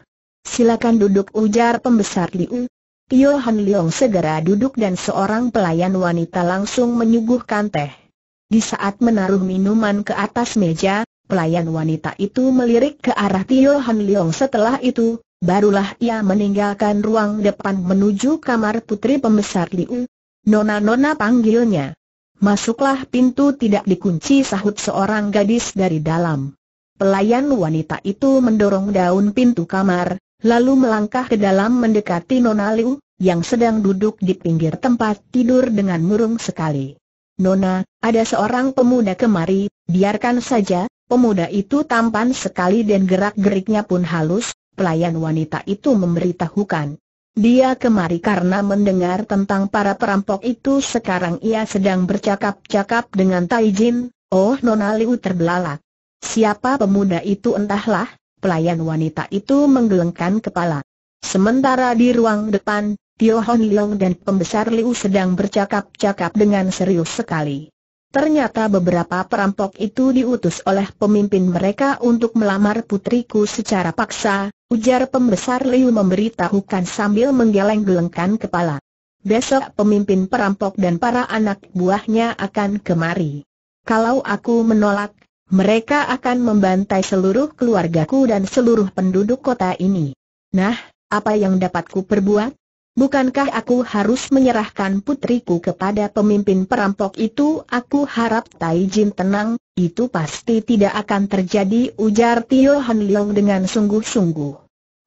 Silakan duduk ujar pembesar Liu. Tio Han Leong segera duduk dan seorang pelayan wanita langsung menyuguhkan teh. Di saat menaruh minuman ke atas meja, pelayan wanita itu melirik ke arah Tio Han Leong setelah itu, barulah ia meninggalkan ruang depan menuju kamar putri pembesar Liu. Nona-nona panggilnya. Masuklah pintu tidak dikunci sahut seorang gadis dari dalam. Pelayan wanita itu mendorong daun pintu kamar, lalu melangkah ke dalam mendekati Nona Liu, yang sedang duduk di pinggir tempat tidur dengan murung sekali. Nona, ada seorang pemuda kemari, biarkan saja, pemuda itu tampan sekali dan gerak-geriknya pun halus, pelayan wanita itu memberitahukan. Dia kemari karena mendengar tentang para perampok itu sekarang ia sedang bercakap-cakap dengan Taijin. oh Nona Liu terbelalak. Siapa pemuda itu entahlah, pelayan wanita itu menggelengkan kepala. Sementara di ruang depan, Tio Hon Leong dan pembesar Liu sedang bercakap-cakap dengan serius sekali. Ternyata beberapa perampok itu diutus oleh pemimpin mereka untuk melamar putriku secara paksa, ujar pembesar Liu memberitahukan sambil menggeleng-gelengkan kepala. Besok pemimpin perampok dan para anak buahnya akan kemari. Kalau aku menolak, mereka akan membantai seluruh keluargaku dan seluruh penduduk kota ini. Nah, apa yang dapatku perbuat? Bukankah aku harus menyerahkan putriku kepada pemimpin perampok itu? Aku harap Tai Jin tenang, itu pasti tidak akan terjadi ujar Tio Han Leong dengan sungguh-sungguh.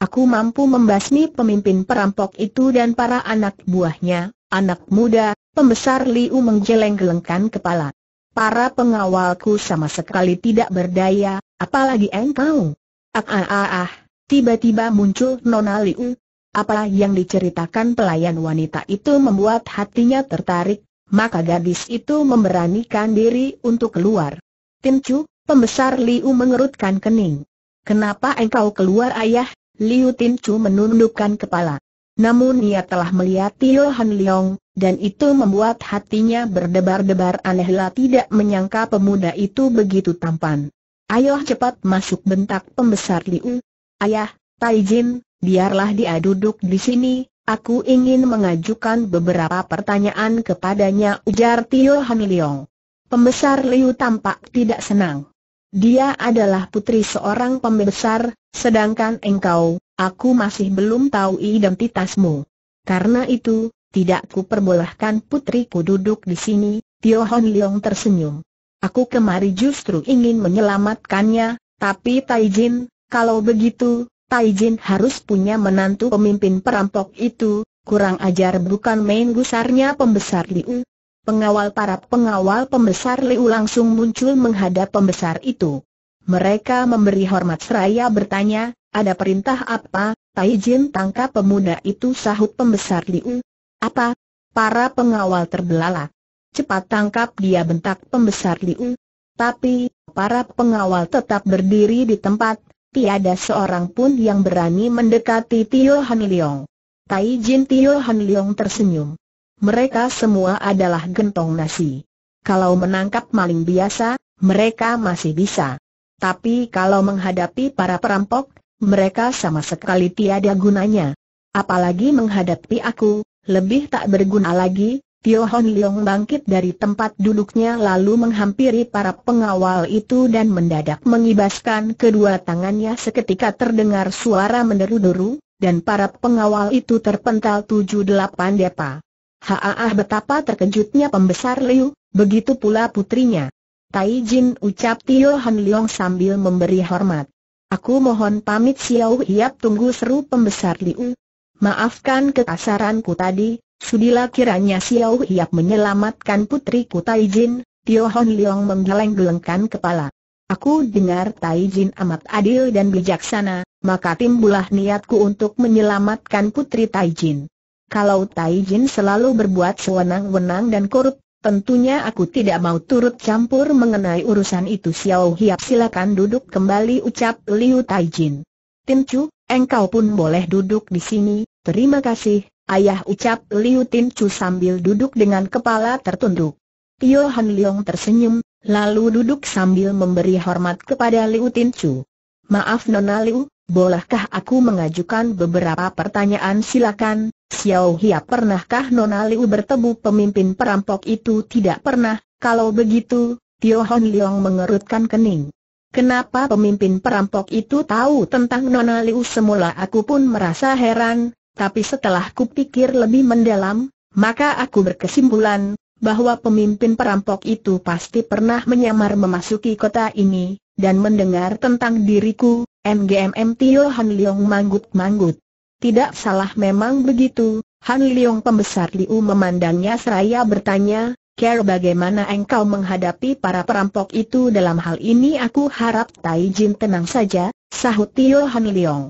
Aku mampu membasmi pemimpin perampok itu dan para anak buahnya, anak muda, pembesar Liu menggeleng-gelengkan kepala. Para pengawalku sama sekali tidak berdaya, apalagi engkau. Ah ah ah, ah. tiba-tiba muncul Nona Liu. Apa yang diceritakan pelayan wanita itu membuat hatinya tertarik, maka gadis itu memberanikan diri untuk keluar. Chu, pembesar Liu mengerutkan kening. Kenapa engkau keluar ayah? Liu Chu menundukkan kepala. Namun ia telah melihat Tio Han Leong, dan itu membuat hatinya berdebar-debar anehlah tidak menyangka pemuda itu begitu tampan. Ayo cepat masuk bentak pembesar Liu. Ayah, Tai Jin, biarlah dia duduk di sini, aku ingin mengajukan beberapa pertanyaan kepadanya ujar Tio Han Leong. Pembesar Liu tampak tidak senang. Dia adalah putri seorang pembesar, sedangkan engkau, aku masih belum tahu identitasmu. Karena itu, tidak kuperbolehkan putriku duduk di sini, Tio Hon Leong tersenyum. Aku kemari justru ingin menyelamatkannya, tapi Taijin, kalau begitu, Taijin harus punya menantu pemimpin perampok itu, kurang ajar bukan main gusarnya pembesar Liu, Pengawal para pengawal pembesar Liu langsung muncul menghadap pembesar itu. Mereka memberi hormat seraya bertanya, ada perintah apa, Tai Jin tangkap pemuda itu sahut pembesar Liu. Apa? Para pengawal terbelalak. Cepat tangkap dia bentak pembesar Liu. Tapi, para pengawal tetap berdiri di tempat, tiada seorang pun yang berani mendekati Tio Han Leong. Tai Jin Tio Han Leong tersenyum mereka semua adalah gentong nasi. Kalau menangkap maling biasa, mereka masih bisa. Tapi kalau menghadapi para perampok, mereka sama sekali tiada gunanya. Apalagi menghadapi aku, lebih tak berguna lagi, Tio Hon Leong bangkit dari tempat duduknya lalu menghampiri para pengawal itu dan mendadak mengibaskan kedua tangannya seketika terdengar suara meneru deru dan para pengawal itu terpental tujuh delapan depa. Haaah betapa terkejutnya pembesar Liu, begitu pula putrinya. Tai Jin ucap Tio Han Leong sambil memberi hormat. Aku mohon pamit Xiao Hiap tunggu seru pembesar Liu. Maafkan kekasaranku tadi, sudilah kiranya Xiao Hiap menyelamatkan putriku Tai Jin, Tio Han Leong menggeleng-gelengkan kepala. Aku dengar Tai Jin amat adil dan bijaksana, maka timbulah niatku untuk menyelamatkan putri Tai Jin. Kalau Tai Jin selalu berbuat sewenang-wenang dan korup, tentunya aku tidak mau turut campur mengenai urusan itu Xiao Hiap silakan duduk kembali ucap Liu Tai Jin. Tin Chu, engkau pun boleh duduk di sini, terima kasih, ayah ucap Liu Tin Chu sambil duduk dengan kepala tertunduk. Tio Han Leong tersenyum, lalu duduk sambil memberi hormat kepada Liu Tin Chu. Maaf Nona Liu, bolehkah aku mengajukan beberapa pertanyaan silakan, Xiao Hia pernahkah Nona Liu bertemu pemimpin perampok itu tidak pernah, kalau begitu, Tio Hon Leong mengerutkan kening. Kenapa pemimpin perampok itu tahu tentang Nona Liu semula aku pun merasa heran, tapi setelah kupikir lebih mendalam, maka aku berkesimpulan, bahwa pemimpin perampok itu pasti pernah menyamar memasuki kota ini, dan mendengar tentang diriku, MGMM Tio Han Leong manggut-manggut. Tidak salah memang begitu, Han Leong pembesar Liu memandangnya seraya bertanya, Care bagaimana engkau menghadapi para perampok itu dalam hal ini aku harap Tai Jin tenang saja, sahut Tio Han Leong.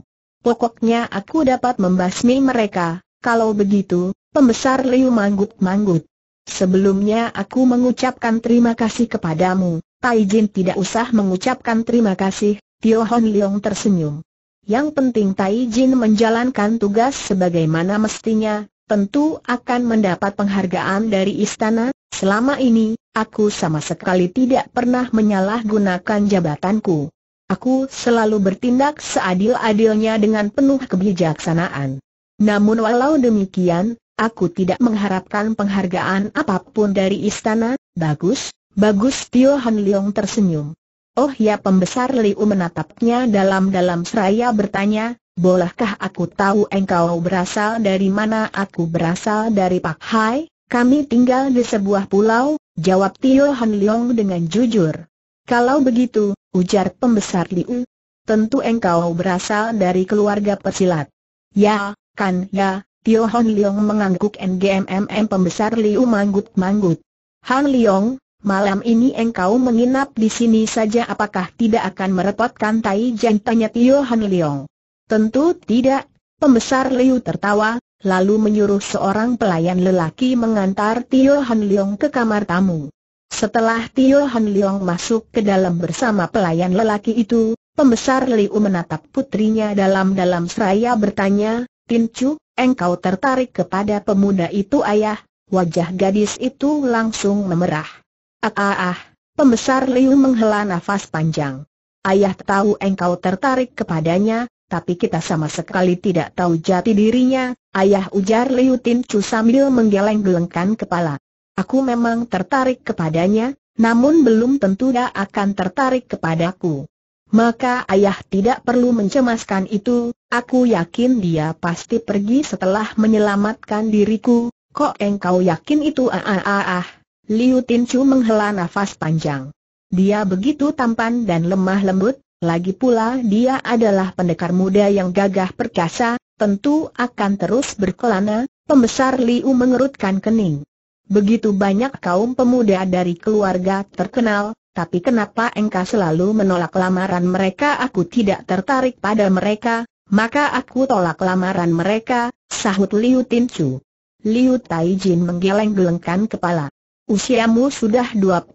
Pokoknya aku dapat membasmi mereka, kalau begitu, pembesar Liu manggut-manggut. Sebelumnya aku mengucapkan terima kasih kepadamu, Tai Jin tidak usah mengucapkan terima kasih, Tio Han Leong tersenyum. Yang penting Tai Jin menjalankan tugas sebagaimana mestinya, tentu akan mendapat penghargaan dari istana. Selama ini, aku sama sekali tidak pernah menyalahgunakan jabatanku. Aku selalu bertindak seadil-adilnya dengan penuh kebijaksanaan. Namun walau demikian, aku tidak mengharapkan penghargaan apapun dari istana. Bagus, bagus Tio Han Leong tersenyum. Oh ya pembesar Liu menatapnya dalam-dalam seraya bertanya, bolehkah aku tahu engkau berasal dari mana aku berasal dari Pak Hai? Kami tinggal di sebuah pulau, jawab Tio Han Leong dengan jujur. Kalau begitu, ujar pembesar Liu, tentu engkau berasal dari keluarga pesilat. Ya, kan ya, Tio Han Leong mengangguk NGMMM pembesar Liu manggut-manggut. Han Leong, Malam ini engkau menginap di sini saja apakah tidak akan merepotkan Tai Jen tanya Tio Han Leong. Tentu tidak, pembesar Liu tertawa, lalu menyuruh seorang pelayan lelaki mengantar Tio Han Leong ke kamar tamu. Setelah Tio Han Leong masuk ke dalam bersama pelayan lelaki itu, pembesar Liu menatap putrinya dalam-dalam seraya bertanya, Tin Chu, engkau tertarik kepada pemuda itu ayah? Wajah gadis itu langsung memerah. Ah ah ah, pembesar Liu menghela nafas panjang. Ayah tahu engkau tertarik kepadanya, tapi kita sama sekali tidak tahu jati dirinya, ayah ujar Liu Tin Chu sambil menggeleng-gelengkan kepala. Aku memang tertarik kepadanya, namun belum tentu dia akan tertarik kepadaku. Maka ayah tidak perlu mencemaskan itu, aku yakin dia pasti pergi setelah menyelamatkan diriku, kok engkau yakin itu ah ah ah ah. Liu Tin menghela nafas panjang. Dia begitu tampan dan lemah lembut, lagi pula dia adalah pendekar muda yang gagah perkasa, tentu akan terus berkelana, pembesar Liu mengerutkan kening. Begitu banyak kaum pemuda dari keluarga terkenal, tapi kenapa engkau selalu menolak lamaran mereka aku tidak tertarik pada mereka, maka aku tolak lamaran mereka, sahut Liu Tin Liu Taijin menggeleng-gelengkan kepala. Usiamu sudah 20,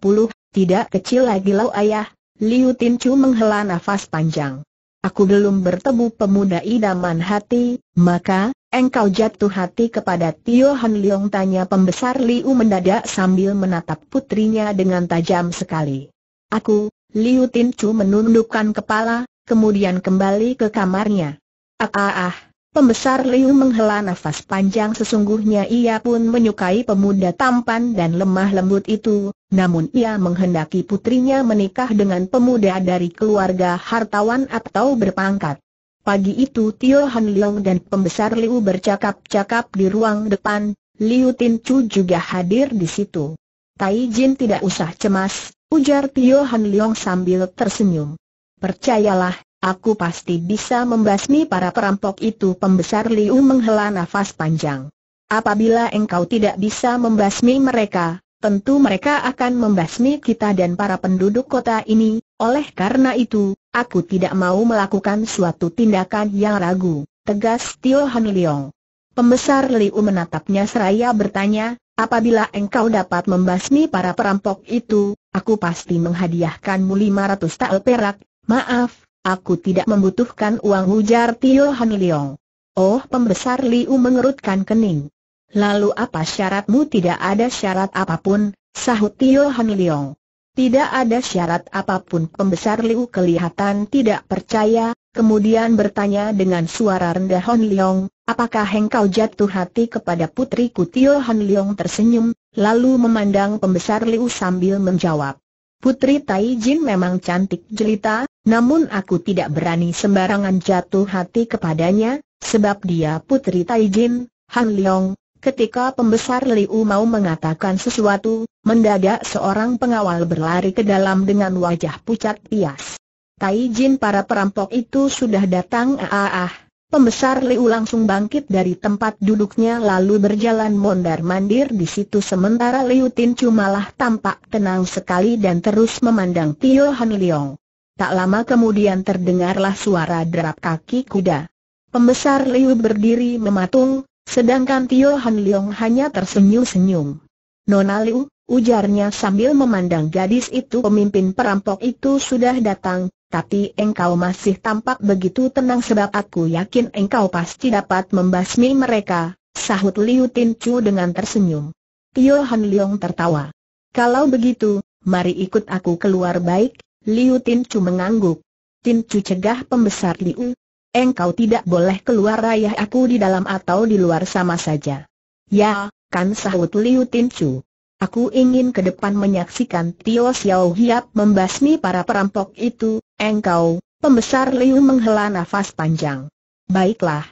tidak kecil lagi lau ayah, Liu Tin menghela nafas panjang. Aku belum bertemu pemuda idaman hati, maka, engkau jatuh hati kepada Tio Han Leong tanya pembesar Liu mendadak sambil menatap putrinya dengan tajam sekali. Aku, Liu Tin menundukkan kepala, kemudian kembali ke kamarnya. Ah ah ah. Pembesar Liu menghela nafas panjang sesungguhnya ia pun menyukai pemuda tampan dan lemah lembut itu, namun ia menghendaki putrinya menikah dengan pemuda dari keluarga hartawan atau berpangkat. Pagi itu Tio Han Leong dan pembesar Liu bercakap-cakap di ruang depan, Liu Tin Chu juga hadir di situ. Tai Jin tidak usah cemas, ujar Tio Han Leong sambil tersenyum. Percayalah, Aku pasti bisa membasmi para perampok itu pembesar Liu menghela nafas panjang. Apabila engkau tidak bisa membasmi mereka, tentu mereka akan membasmi kita dan para penduduk kota ini, oleh karena itu, aku tidak mau melakukan suatu tindakan yang ragu, tegas Tio Han Leong. Pembesar Liu menatapnya seraya bertanya, apabila engkau dapat membasmi para perampok itu, aku pasti menghadiahkanmu ratus tael perak, maaf, Aku tidak membutuhkan uang ujar Tio Han Oh pembesar Liu mengerutkan kening. Lalu apa syaratmu tidak ada syarat apapun, sahut Tio Han Tidak ada syarat apapun pembesar Liu kelihatan tidak percaya, kemudian bertanya dengan suara rendah Han Leong, apakah engkau jatuh hati kepada putriku Tio Han Leong tersenyum, lalu memandang pembesar Liu sambil menjawab. Putri Tai Jin memang cantik jelita, namun aku tidak berani sembarangan jatuh hati kepadanya, sebab dia putri Taijin, Han Leong. Ketika pembesar Liu mau mengatakan sesuatu, mendadak seorang pengawal berlari ke dalam dengan wajah pucat pias. Taijin para perampok itu sudah datang ah ah. Pembesar Liu langsung bangkit dari tempat duduknya lalu berjalan mondar-mandir di situ sementara Liu Tin cumalah malah tampak tenang sekali dan terus memandang Tio Han Leong. Tak lama kemudian terdengarlah suara derap kaki kuda. Pembesar Liu berdiri mematung, sedangkan Tio Han Leong hanya tersenyum-senyum. Nona Liu, ujarnya sambil memandang gadis itu pemimpin perampok itu sudah datang, tapi engkau masih tampak begitu tenang sebab aku yakin engkau pasti dapat membasmi mereka, sahut Liu Tin Chu dengan tersenyum. Tio Han Leong tertawa. Kalau begitu, mari ikut aku keluar baik, Liu Tin Chu mengangguk. Tin Chu cegah pembesar Liu. Engkau tidak boleh keluar ayah aku di dalam atau di luar sama saja. Ya, kan sahut Liu Tin Chu. Aku ingin ke depan menyaksikan Tio Xiao Hiap membasmi para perampok itu, engkau, pembesar Liu menghela nafas panjang. Baiklah.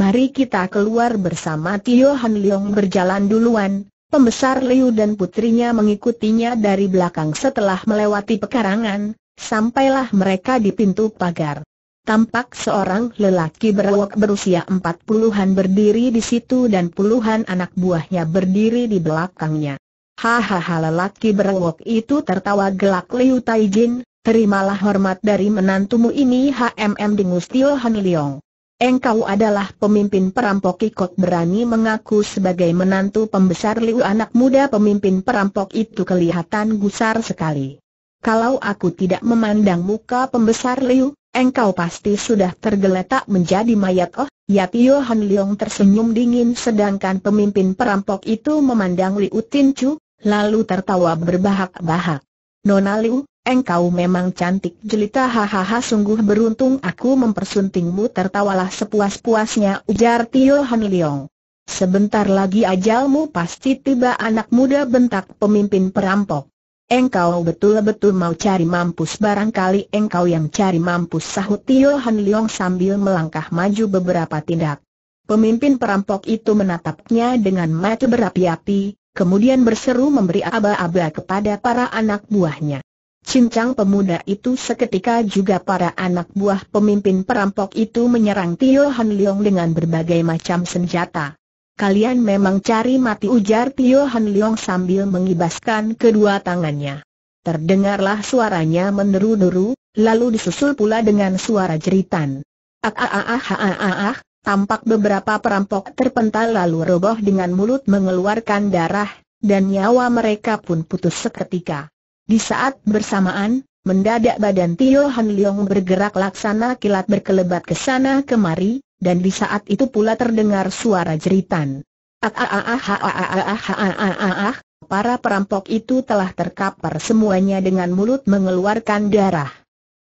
Mari kita keluar bersama Tio Han Leong berjalan duluan, Pembesar Liu dan putrinya mengikutinya dari belakang setelah melewati pekarangan, sampailah mereka di pintu pagar. Tampak seorang lelaki berwok berusia empat puluhan berdiri di situ dan puluhan anak buahnya berdiri di belakangnya. Hahaha lelaki berwok itu tertawa gelak Liu Taijin, terimalah hormat dari menantumu ini HMM Dingustio Han Leong. Engkau adalah pemimpin perampok ikut berani mengaku sebagai menantu pembesar Liu anak muda pemimpin perampok itu kelihatan gusar sekali. Kalau aku tidak memandang muka pembesar Liu, engkau pasti sudah tergeletak menjadi mayat oh, Yatio Han Leong tersenyum dingin sedangkan pemimpin perampok itu memandang Liu Tin Chu, lalu tertawa berbahak-bahak. Nona Liu, engkau memang cantik jelita hahaha sungguh beruntung aku mempersuntingmu tertawalah sepuas-puasnya ujar Tio Han Leong. Sebentar lagi ajalmu pasti tiba anak muda bentak pemimpin perampok. Engkau betul-betul mau cari mampus barangkali engkau yang cari mampus sahut Tio Han Leong sambil melangkah maju beberapa tindak. Pemimpin perampok itu menatapnya dengan mata berapi-api, kemudian berseru memberi aba-aba kepada para anak buahnya. Cincang pemuda itu seketika juga para anak buah pemimpin perampok itu menyerang Tio Han Leong dengan berbagai macam senjata. Kalian memang cari mati ujar Tio Han Leong sambil mengibaskan kedua tangannya. Terdengarlah suaranya meneru neru lalu disusul pula dengan suara jeritan. Ah ah ah ah ah ah ah tampak beberapa perampok terpental lalu roboh dengan mulut mengeluarkan darah, dan nyawa mereka pun putus seketika. Di saat bersamaan, mendadak badan Tio Han Leong bergerak laksana kilat berkelebat ke sana kemari, dan di saat itu pula terdengar suara jeritan. Para perampok itu telah terkapar semuanya dengan mulut mengeluarkan darah.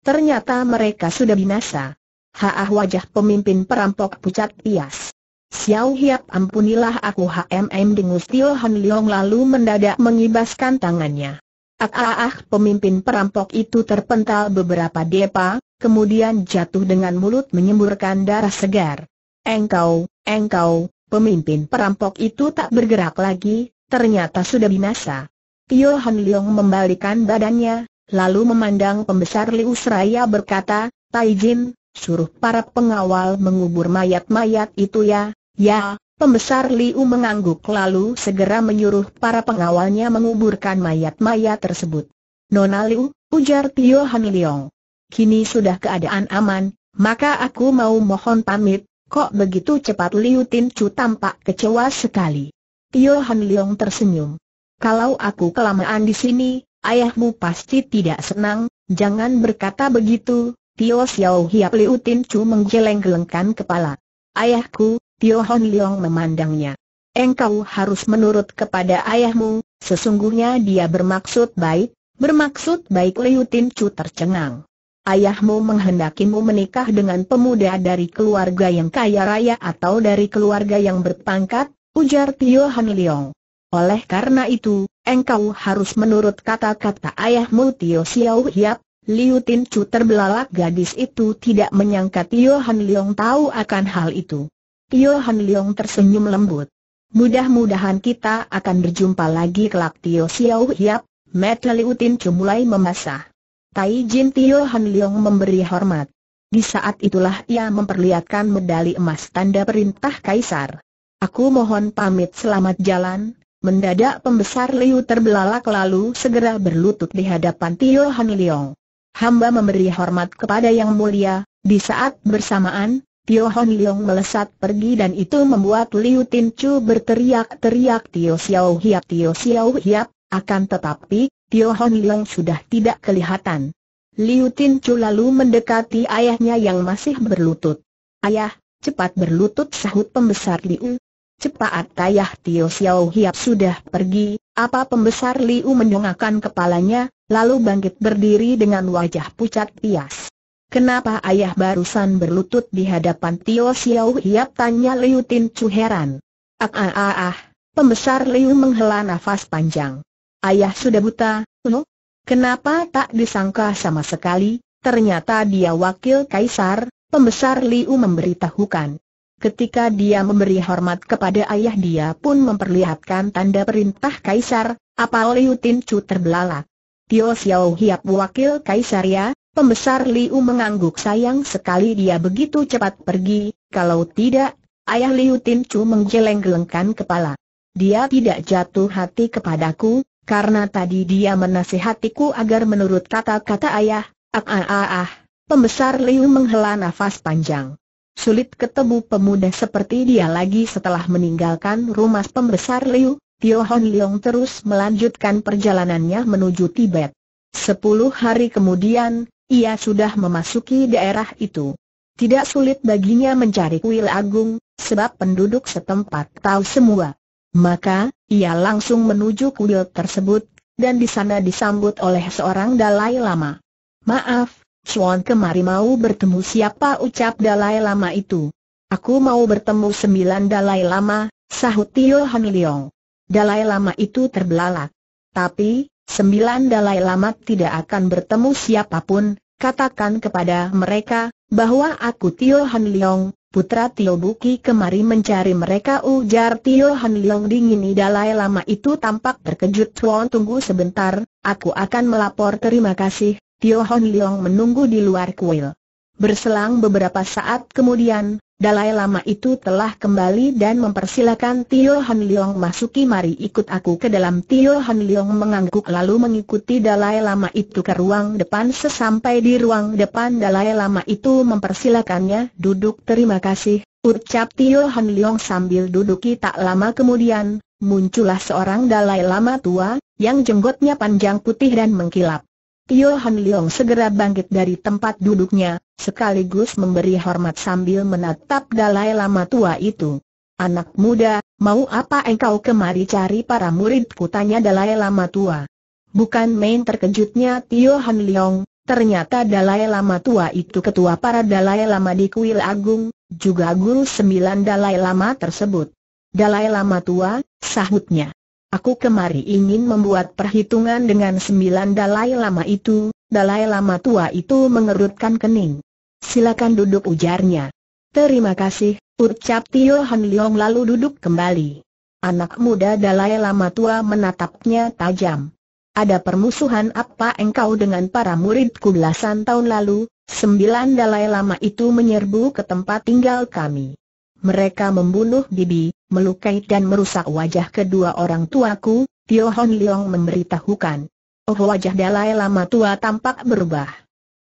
Ternyata mereka sudah binasa. Haah wajah pemimpin perampok pucat pias. Xiao Hiap ampunilah aku HMM dengus Tio Han Leong lalu mendadak mengibaskan tangannya. Ah, pemimpin perampok itu terpental beberapa depa, kemudian jatuh dengan mulut menyemburkan darah segar. Engkau, engkau, pemimpin perampok itu tak bergerak lagi, ternyata sudah binasa. Tio Han Leong membalikan badannya, lalu memandang pembesar Liu Seraya berkata, Taijin, suruh para pengawal mengubur mayat-mayat itu ya, ya, pembesar Liu mengangguk lalu segera menyuruh para pengawalnya menguburkan mayat-mayat tersebut. Nona Liu, ujar Tio Han Leong. Kini sudah keadaan aman, maka aku mau mohon pamit, kok begitu cepat Liu Tin Chu tampak kecewa sekali. Tio Han Leong tersenyum. Kalau aku kelamaan di sini, ayahmu pasti tidak senang, jangan berkata begitu, Tio Xiao Hiap Liu Tin Chu menggeleng-gelengkan kepala. Ayahku, Tio Hon Leong memandangnya. Engkau harus menurut kepada ayahmu, sesungguhnya dia bermaksud baik, bermaksud baik Liu Tin Chu tercengang. Ayahmu menghendakimu menikah dengan pemuda dari keluarga yang kaya raya atau dari keluarga yang berpangkat, ujar Tio Hon Leong. Oleh karena itu, engkau harus menurut kata-kata ayahmu Tio Xiao Hiap, Liu Tin Chu terbelalak gadis itu tidak menyangka Tio Han Leong tahu akan hal itu. Tio Han Leong tersenyum lembut. Mudah-mudahan kita akan berjumpa lagi kelak Tio Xiao Hiap, mata Liu Tin Chu mulai memasah. Tai Jin Tio Han Leong memberi hormat. Di saat itulah ia memperlihatkan medali emas tanda perintah kaisar. Aku mohon pamit selamat jalan, Mendadak pembesar Liu terbelalak lalu segera berlutut di hadapan Tio Han Leong hamba memberi hormat kepada yang mulia, di saat bersamaan, Tio Hon Leong melesat pergi dan itu membuat Liu Tin Chu berteriak-teriak Tio Xiao Hiap Tio Xiao Hiap, akan tetapi, Tio Hon Leong sudah tidak kelihatan. Liu Tin Chu lalu mendekati ayahnya yang masih berlutut. Ayah, cepat berlutut sahut pembesar Liu. Cepat ayah Tio Xiao Hiap sudah pergi, apa pembesar Liu menyongakkan kepalanya, lalu bangkit berdiri dengan wajah pucat pias. Kenapa ayah barusan berlutut di hadapan Tio Xiao Hiap tanya Liu Tin Chu heran. Ah ah ah ah, pembesar Liu menghela nafas panjang. Ayah sudah buta, no? Hm? Kenapa tak disangka sama sekali, ternyata dia wakil kaisar, pembesar Liu memberitahukan. Ketika dia memberi hormat kepada ayah dia pun memperlihatkan tanda perintah kaisar, apa Liu Tin Chu terbelalak. Tio Xiao Hiap wakil kaisar ya, pembesar Liu mengangguk sayang sekali dia begitu cepat pergi, kalau tidak, ayah Liu Tin Chu menggeleng-gelengkan kepala. Dia tidak jatuh hati kepadaku, karena tadi dia menasihatiku agar menurut kata-kata ayah, ah ah ah ah, pembesar Liu menghela nafas panjang. Sulit ketemu pemuda seperti dia lagi setelah meninggalkan rumah pembesar Liu, Tio Hon Leong terus melanjutkan perjalanannya menuju Tibet. Sepuluh hari kemudian, ia sudah memasuki daerah itu. Tidak sulit baginya mencari kuil agung, sebab penduduk setempat tahu semua. Maka, ia langsung menuju kuil tersebut, dan di sana disambut oleh seorang Dalai Lama. Maaf, Chuan kemari mau bertemu siapa ucap Dalai Lama itu. Aku mau bertemu sembilan Dalai Lama, sahut Tio Han Leong. Dalai Lama itu terbelalak. Tapi, sembilan Dalai Lama tidak akan bertemu siapapun, katakan kepada mereka, bahwa aku Tio Han Leong, putra Tio Buki kemari mencari mereka ujar Tio Han Leong dingini Dalai Lama itu tampak terkejut Chuan tunggu sebentar, aku akan melapor terima kasih, Tio Hon Leong menunggu di luar kuil. Berselang beberapa saat kemudian, Dalai Lama itu telah kembali dan mempersilakan Tio Hon Leong masuki mari ikut aku ke dalam Tio Hon Leong mengangguk lalu mengikuti Dalai Lama itu ke ruang depan sesampai di ruang depan Dalai Lama itu mempersilakannya duduk terima kasih, ucap Tio Hon Leong sambil duduki tak lama kemudian, muncullah seorang Dalai Lama tua, yang jenggotnya panjang putih dan mengkilap. Yohan Leong segera bangkit dari tempat duduknya, sekaligus memberi hormat sambil menatap Dalai Lama tua itu. Anak muda, mau apa engkau kemari cari para muridku? Tanya Dalai Lama tua. Bukan main terkejutnya Tio Han Leong, ternyata Dalai Lama tua itu ketua para Dalai Lama di Kuil Agung, juga guru sembilan Dalai Lama tersebut. Dalai Lama tua, sahutnya. Aku kemari ingin membuat perhitungan dengan sembilan Dalai Lama itu, Dalai Lama tua itu mengerutkan kening. Silakan duduk ujarnya. Terima kasih, ucap Tio Han Leong lalu duduk kembali. Anak muda Dalai Lama tua menatapnya tajam. Ada permusuhan apa engkau dengan para muridku belasan tahun lalu? Sembilan Dalai Lama itu menyerbu ke tempat tinggal kami. Mereka membunuh bibi, melukai dan merusak wajah kedua orang tuaku, Tio Hon Leong memberitahukan. Oh wajah Dalai Lama tua tampak berubah.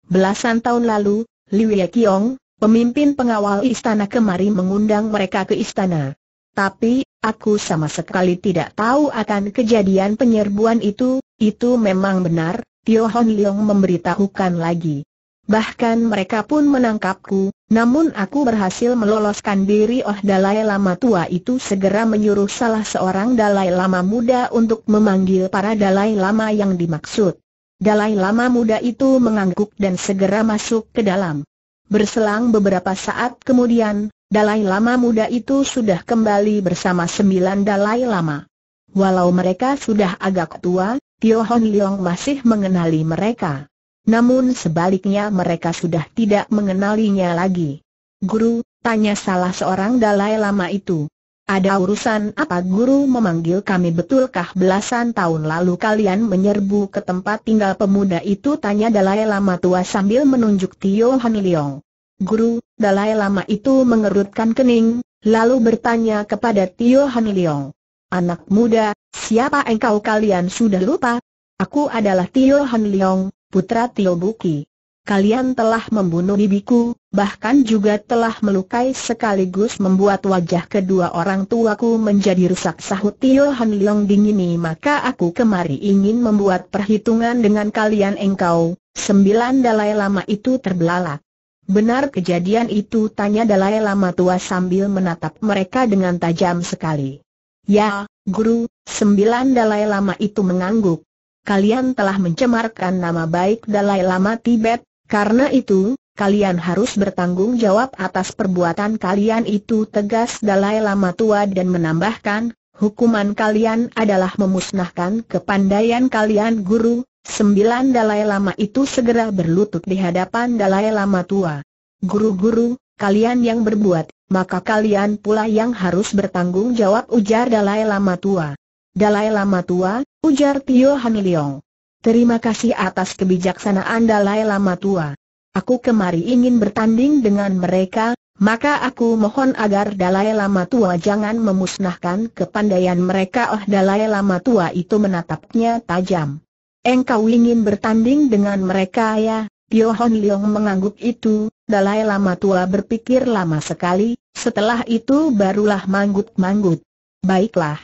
Belasan tahun lalu, Liu Ye Kiong, pemimpin pengawal istana kemari mengundang mereka ke istana. Tapi, aku sama sekali tidak tahu akan kejadian penyerbuan itu, itu memang benar, Tio Hon Leong memberitahukan lagi. Bahkan mereka pun menangkapku, namun aku berhasil meloloskan diri Oh Dalai Lama tua itu segera menyuruh salah seorang Dalai Lama muda untuk memanggil para Dalai Lama yang dimaksud. Dalai Lama muda itu mengangguk dan segera masuk ke dalam. Berselang beberapa saat kemudian, Dalai Lama muda itu sudah kembali bersama sembilan Dalai Lama. Walau mereka sudah agak tua, Tio Hon Leong masih mengenali mereka. Namun sebaliknya mereka sudah tidak mengenalinya lagi. Guru, tanya salah seorang Dalai Lama itu. Ada urusan apa guru memanggil kami betulkah belasan tahun lalu kalian menyerbu ke tempat tinggal pemuda itu tanya Dalai Lama tua sambil menunjuk Tio Han Leong. Guru, Dalai Lama itu mengerutkan kening, lalu bertanya kepada Tio Han Leong. Anak muda, siapa engkau kalian sudah lupa? Aku adalah Tio Han Leong, Putra Tio Buki, Kalian telah membunuh bibiku, bahkan juga telah melukai sekaligus membuat wajah kedua orang tuaku menjadi rusak sahut Tio Han Leong dingini maka aku kemari ingin membuat perhitungan dengan kalian engkau, sembilan Dalai Lama itu terbelalak. Benar kejadian itu tanya Dalai Lama tua sambil menatap mereka dengan tajam sekali. Ya, Guru, sembilan Dalai Lama itu mengangguk, kalian telah mencemarkan nama baik Dalai Lama Tibet, karena itu, kalian harus bertanggung jawab atas perbuatan kalian itu tegas Dalai Lama tua dan menambahkan, hukuman kalian adalah memusnahkan kepandaian kalian guru, Sembilan Dalai Lama itu segera berlutut di hadapan Dalai Lama tua. Guru-guru, kalian yang berbuat, maka kalian pula yang harus bertanggung jawab ujar Dalai Lama tua. Dalai Lama Tua, ujar Tio Hamiliong. Terima kasih atas kebijaksanaan Dalai Lama Tua. Aku kemari ingin bertanding dengan mereka, maka aku mohon agar Dalai Lama Tua jangan memusnahkan kepandaian mereka Oh Dalai Lama Tua itu menatapnya tajam. Engkau ingin bertanding dengan mereka ya? Tio Hon Leong mengangguk itu, Dalai Lama Tua berpikir lama sekali, setelah itu barulah manggut-manggut. Baiklah,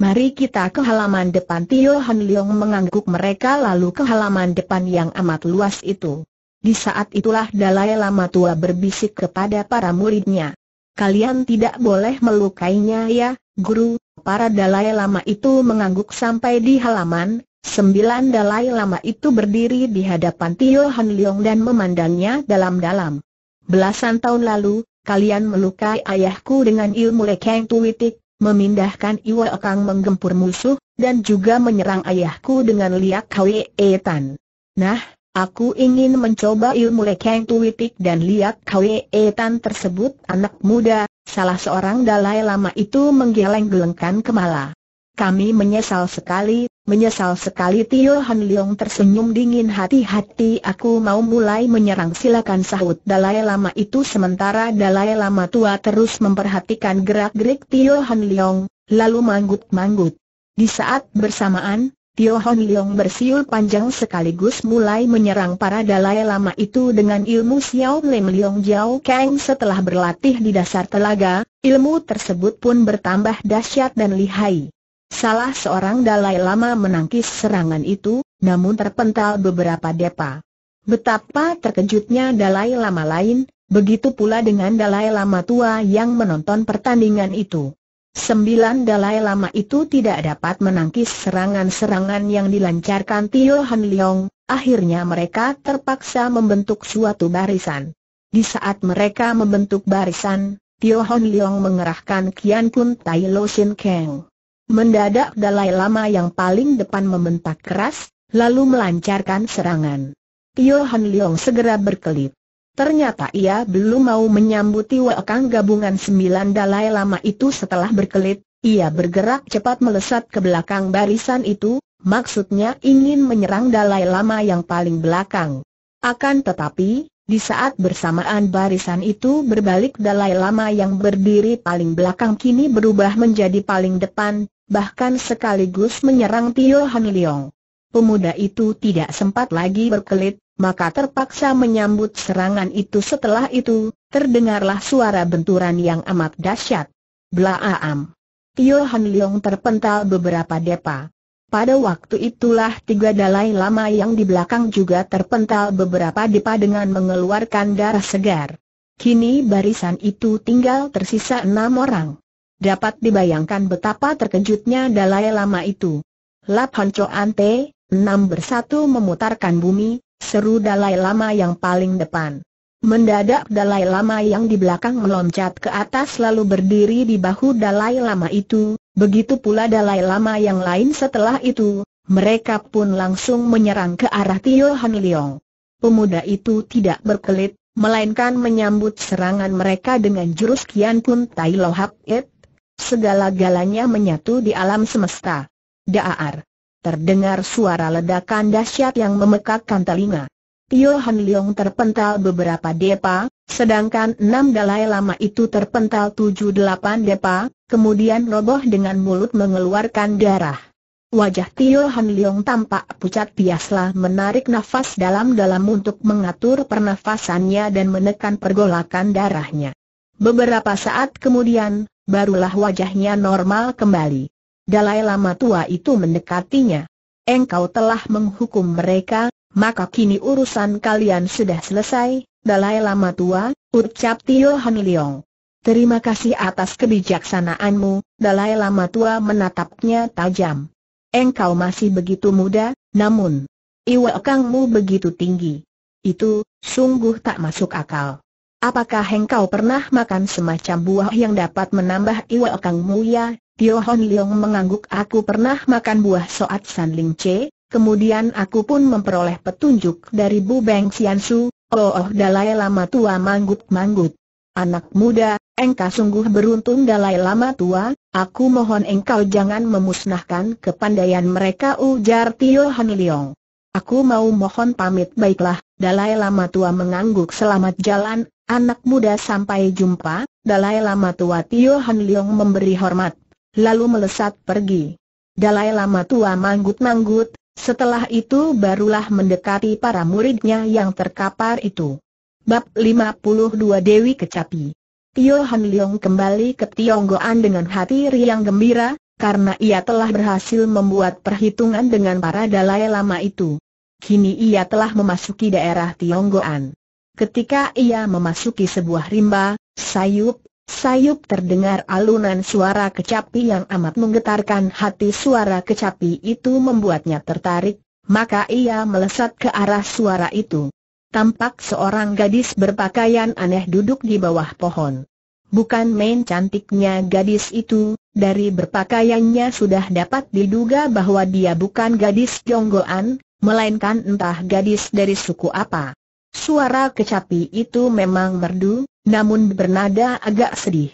Mari kita ke halaman depan Tio Han Leong mengangguk mereka lalu ke halaman depan yang amat luas itu. Di saat itulah Dalai Lama tua berbisik kepada para muridnya. Kalian tidak boleh melukainya ya, guru. Para Dalai Lama itu mengangguk sampai di halaman. Sembilan Dalai Lama itu berdiri di hadapan Tio Han Leong dan memandangnya dalam-dalam. Belasan tahun lalu, kalian melukai ayahku dengan ilmu lekeng tuitik, memindahkan Iwa Kang menggempur musuh, dan juga menyerang ayahku dengan liak Hwe Tan. Nah, aku ingin mencoba ilmu lekeng tuwitik dan liak Hwe Tan tersebut anak muda, salah seorang Dalai Lama itu menggeleng-gelengkan kemala. Kami menyesal sekali, Menyesal sekali Tio Han Leong tersenyum dingin hati-hati aku mau mulai menyerang silakan sahut Dalai Lama itu sementara Dalai Lama tua terus memperhatikan gerak-gerik Tio Han Leong, lalu manggut-manggut. Di saat bersamaan, Tio Han Leong bersiul panjang sekaligus mulai menyerang para Dalai Lama itu dengan ilmu Xiao Lim Leong Jiao Kang setelah berlatih di dasar telaga, ilmu tersebut pun bertambah dahsyat dan lihai. Salah seorang Dalai Lama menangkis serangan itu, namun terpental beberapa depa. Betapa terkejutnya Dalai Lama lain, begitu pula dengan Dalai Lama tua yang menonton pertandingan itu. Sembilan Dalai Lama itu tidak dapat menangkis serangan-serangan yang dilancarkan Tio Han Leong, akhirnya mereka terpaksa membentuk suatu barisan. Di saat mereka membentuk barisan, Tio Han Leong mengerahkan Kian Kun Tai Lo Sin Kang. Mendadak Dalai Lama yang paling depan membentak keras, lalu melancarkan serangan. Tio Han Leong segera berkelit. Ternyata ia belum mau menyambuti wakang gabungan sembilan Dalai Lama itu setelah berkelit, ia bergerak cepat melesat ke belakang barisan itu, maksudnya ingin menyerang Dalai Lama yang paling belakang. Akan tetapi, di saat bersamaan barisan itu berbalik Dalai Lama yang berdiri paling belakang kini berubah menjadi paling depan, bahkan sekaligus menyerang Tio Han Leong. Pemuda itu tidak sempat lagi berkelit, maka terpaksa menyambut serangan itu setelah itu, terdengarlah suara benturan yang amat dahsyat. Blaam! Tio Han Leong terpental beberapa depa. Pada waktu itulah tiga dalai lama yang di belakang juga terpental beberapa depa dengan mengeluarkan darah segar. Kini barisan itu tinggal tersisa enam orang. Dapat dibayangkan betapa terkejutnya Dalai Lama itu. Lap Honco Ante, enam bersatu memutarkan bumi, seru Dalai Lama yang paling depan. Mendadak Dalai Lama yang di belakang meloncat ke atas lalu berdiri di bahu Dalai Lama itu, begitu pula Dalai Lama yang lain setelah itu, mereka pun langsung menyerang ke arah Tio Han Leong. Pemuda itu tidak berkelit, melainkan menyambut serangan mereka dengan jurus Kian pun Tai Lo Hap Ip segala-galanya menyatu di alam semesta. Daar! Terdengar suara ledakan dahsyat yang memekakkan telinga. Tio Han Leong terpental beberapa depa, sedangkan enam dalai lama itu terpental tujuh delapan depa, kemudian roboh dengan mulut mengeluarkan darah. Wajah Tio Han Leong tampak pucat biaslah menarik nafas dalam-dalam untuk mengatur pernafasannya dan menekan pergolakan darahnya. Beberapa saat kemudian, barulah wajahnya normal kembali. Dalai Lama tua itu mendekatinya. Engkau telah menghukum mereka, maka kini urusan kalian sudah selesai, Dalai Lama tua, ucap Tio Han Leong. Terima kasih atas kebijaksanaanmu, Dalai Lama tua menatapnya tajam. Engkau masih begitu muda, namun iwa kangmu begitu tinggi. Itu, sungguh tak masuk akal. Apakah engkau pernah makan semacam buah yang dapat menambah iwa Kang Muya? Tio Hon Leong mengangguk aku pernah makan buah soat San Ling Che, kemudian aku pun memperoleh petunjuk dari Bu Beng Sian Su, oh oh Dalai Lama Tua manggut-manggut. Anak muda, engkau sungguh beruntung Dalai Lama Tua, aku mohon engkau jangan memusnahkan kepandaian mereka ujar Tio Hon Leong. Aku mau mohon pamit baiklah, Dalai Lama Tua mengangguk selamat jalan, Anak muda sampai jumpa, Dalai Lama tua Tio Han Leong memberi hormat, lalu melesat pergi. Dalai Lama tua manggut-manggut, setelah itu barulah mendekati para muridnya yang terkapar itu. Bab 52 Dewi Kecapi Tio Han Leong kembali ke Tionggoan dengan hati riang gembira, karena ia telah berhasil membuat perhitungan dengan para Dalai Lama itu. Kini ia telah memasuki daerah Tionggoan. Ketika ia memasuki sebuah rimba, sayup, sayup terdengar alunan suara kecapi yang amat menggetarkan hati suara kecapi itu membuatnya tertarik, maka ia melesat ke arah suara itu. Tampak seorang gadis berpakaian aneh duduk di bawah pohon. Bukan main cantiknya gadis itu, dari berpakaiannya sudah dapat diduga bahwa dia bukan gadis jonggoan, melainkan entah gadis dari suku apa. Suara kecapi itu memang merdu, namun bernada agak sedih.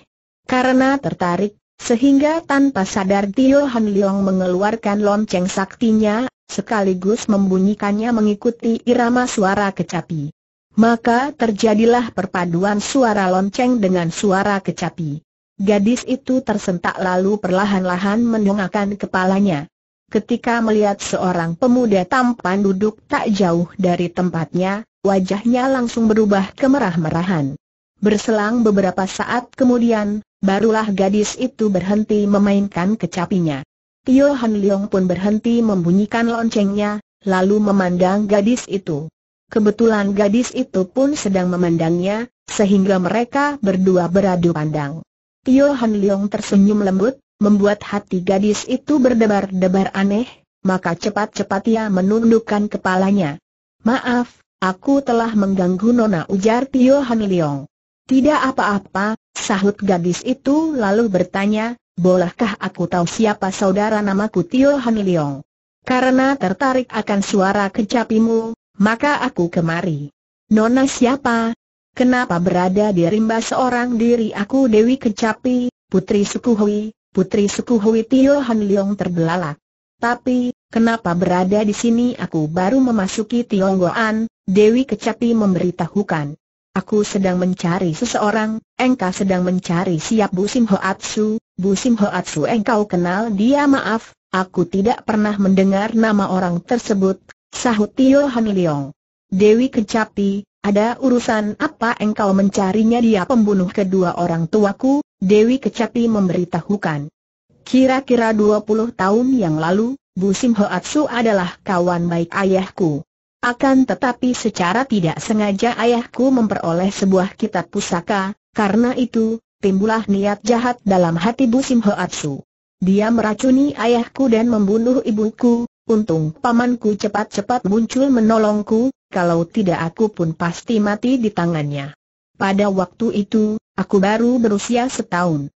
Karena tertarik, sehingga tanpa sadar Tio Han Leong mengeluarkan lonceng saktinya, sekaligus membunyikannya mengikuti irama suara kecapi. Maka terjadilah perpaduan suara lonceng dengan suara kecapi. Gadis itu tersentak lalu perlahan-lahan mendongakkan kepalanya. Ketika melihat seorang pemuda tampan duduk tak jauh dari tempatnya, wajahnya langsung berubah kemerah-merahan. Berselang beberapa saat kemudian, barulah gadis itu berhenti memainkan kecapinya. Tio Han Leong pun berhenti membunyikan loncengnya, lalu memandang gadis itu. Kebetulan gadis itu pun sedang memandangnya, sehingga mereka berdua beradu pandang. Tio Han Leong tersenyum lembut, membuat hati gadis itu berdebar-debar aneh, maka cepat-cepat ia menundukkan kepalanya. Maaf, Aku telah mengganggu Nona ujar Tio Han Leong. Tidak apa-apa, sahut gadis itu lalu bertanya, bolehkah aku tahu siapa saudara namaku Tio Han Leong? Karena tertarik akan suara kecapimu, maka aku kemari. Nona siapa? Kenapa berada di rimba seorang diri aku Dewi Kecapi, putri suku Hui, putri suku Hui Tio Han Leong terbelalak. Tapi, Kenapa berada di sini aku baru memasuki Tionggoan, Dewi Kecapi memberitahukan. Aku sedang mencari seseorang, engkau sedang mencari siap Bu Simhoatsu? engkau kenal dia maaf, aku tidak pernah mendengar nama orang tersebut, sahut Tio Han Leong. Dewi Kecapi, ada urusan apa engkau mencarinya dia pembunuh kedua orang tuaku, Dewi Kecapi memberitahukan. Kira-kira 20 tahun yang lalu, Bu Sim Atsu adalah kawan baik ayahku. Akan tetapi secara tidak sengaja ayahku memperoleh sebuah kitab pusaka, karena itu, timbulah niat jahat dalam hati Bu Sim Atsu. Dia meracuni ayahku dan membunuh ibuku, untung pamanku cepat-cepat muncul menolongku, kalau tidak aku pun pasti mati di tangannya. Pada waktu itu, aku baru berusia setahun.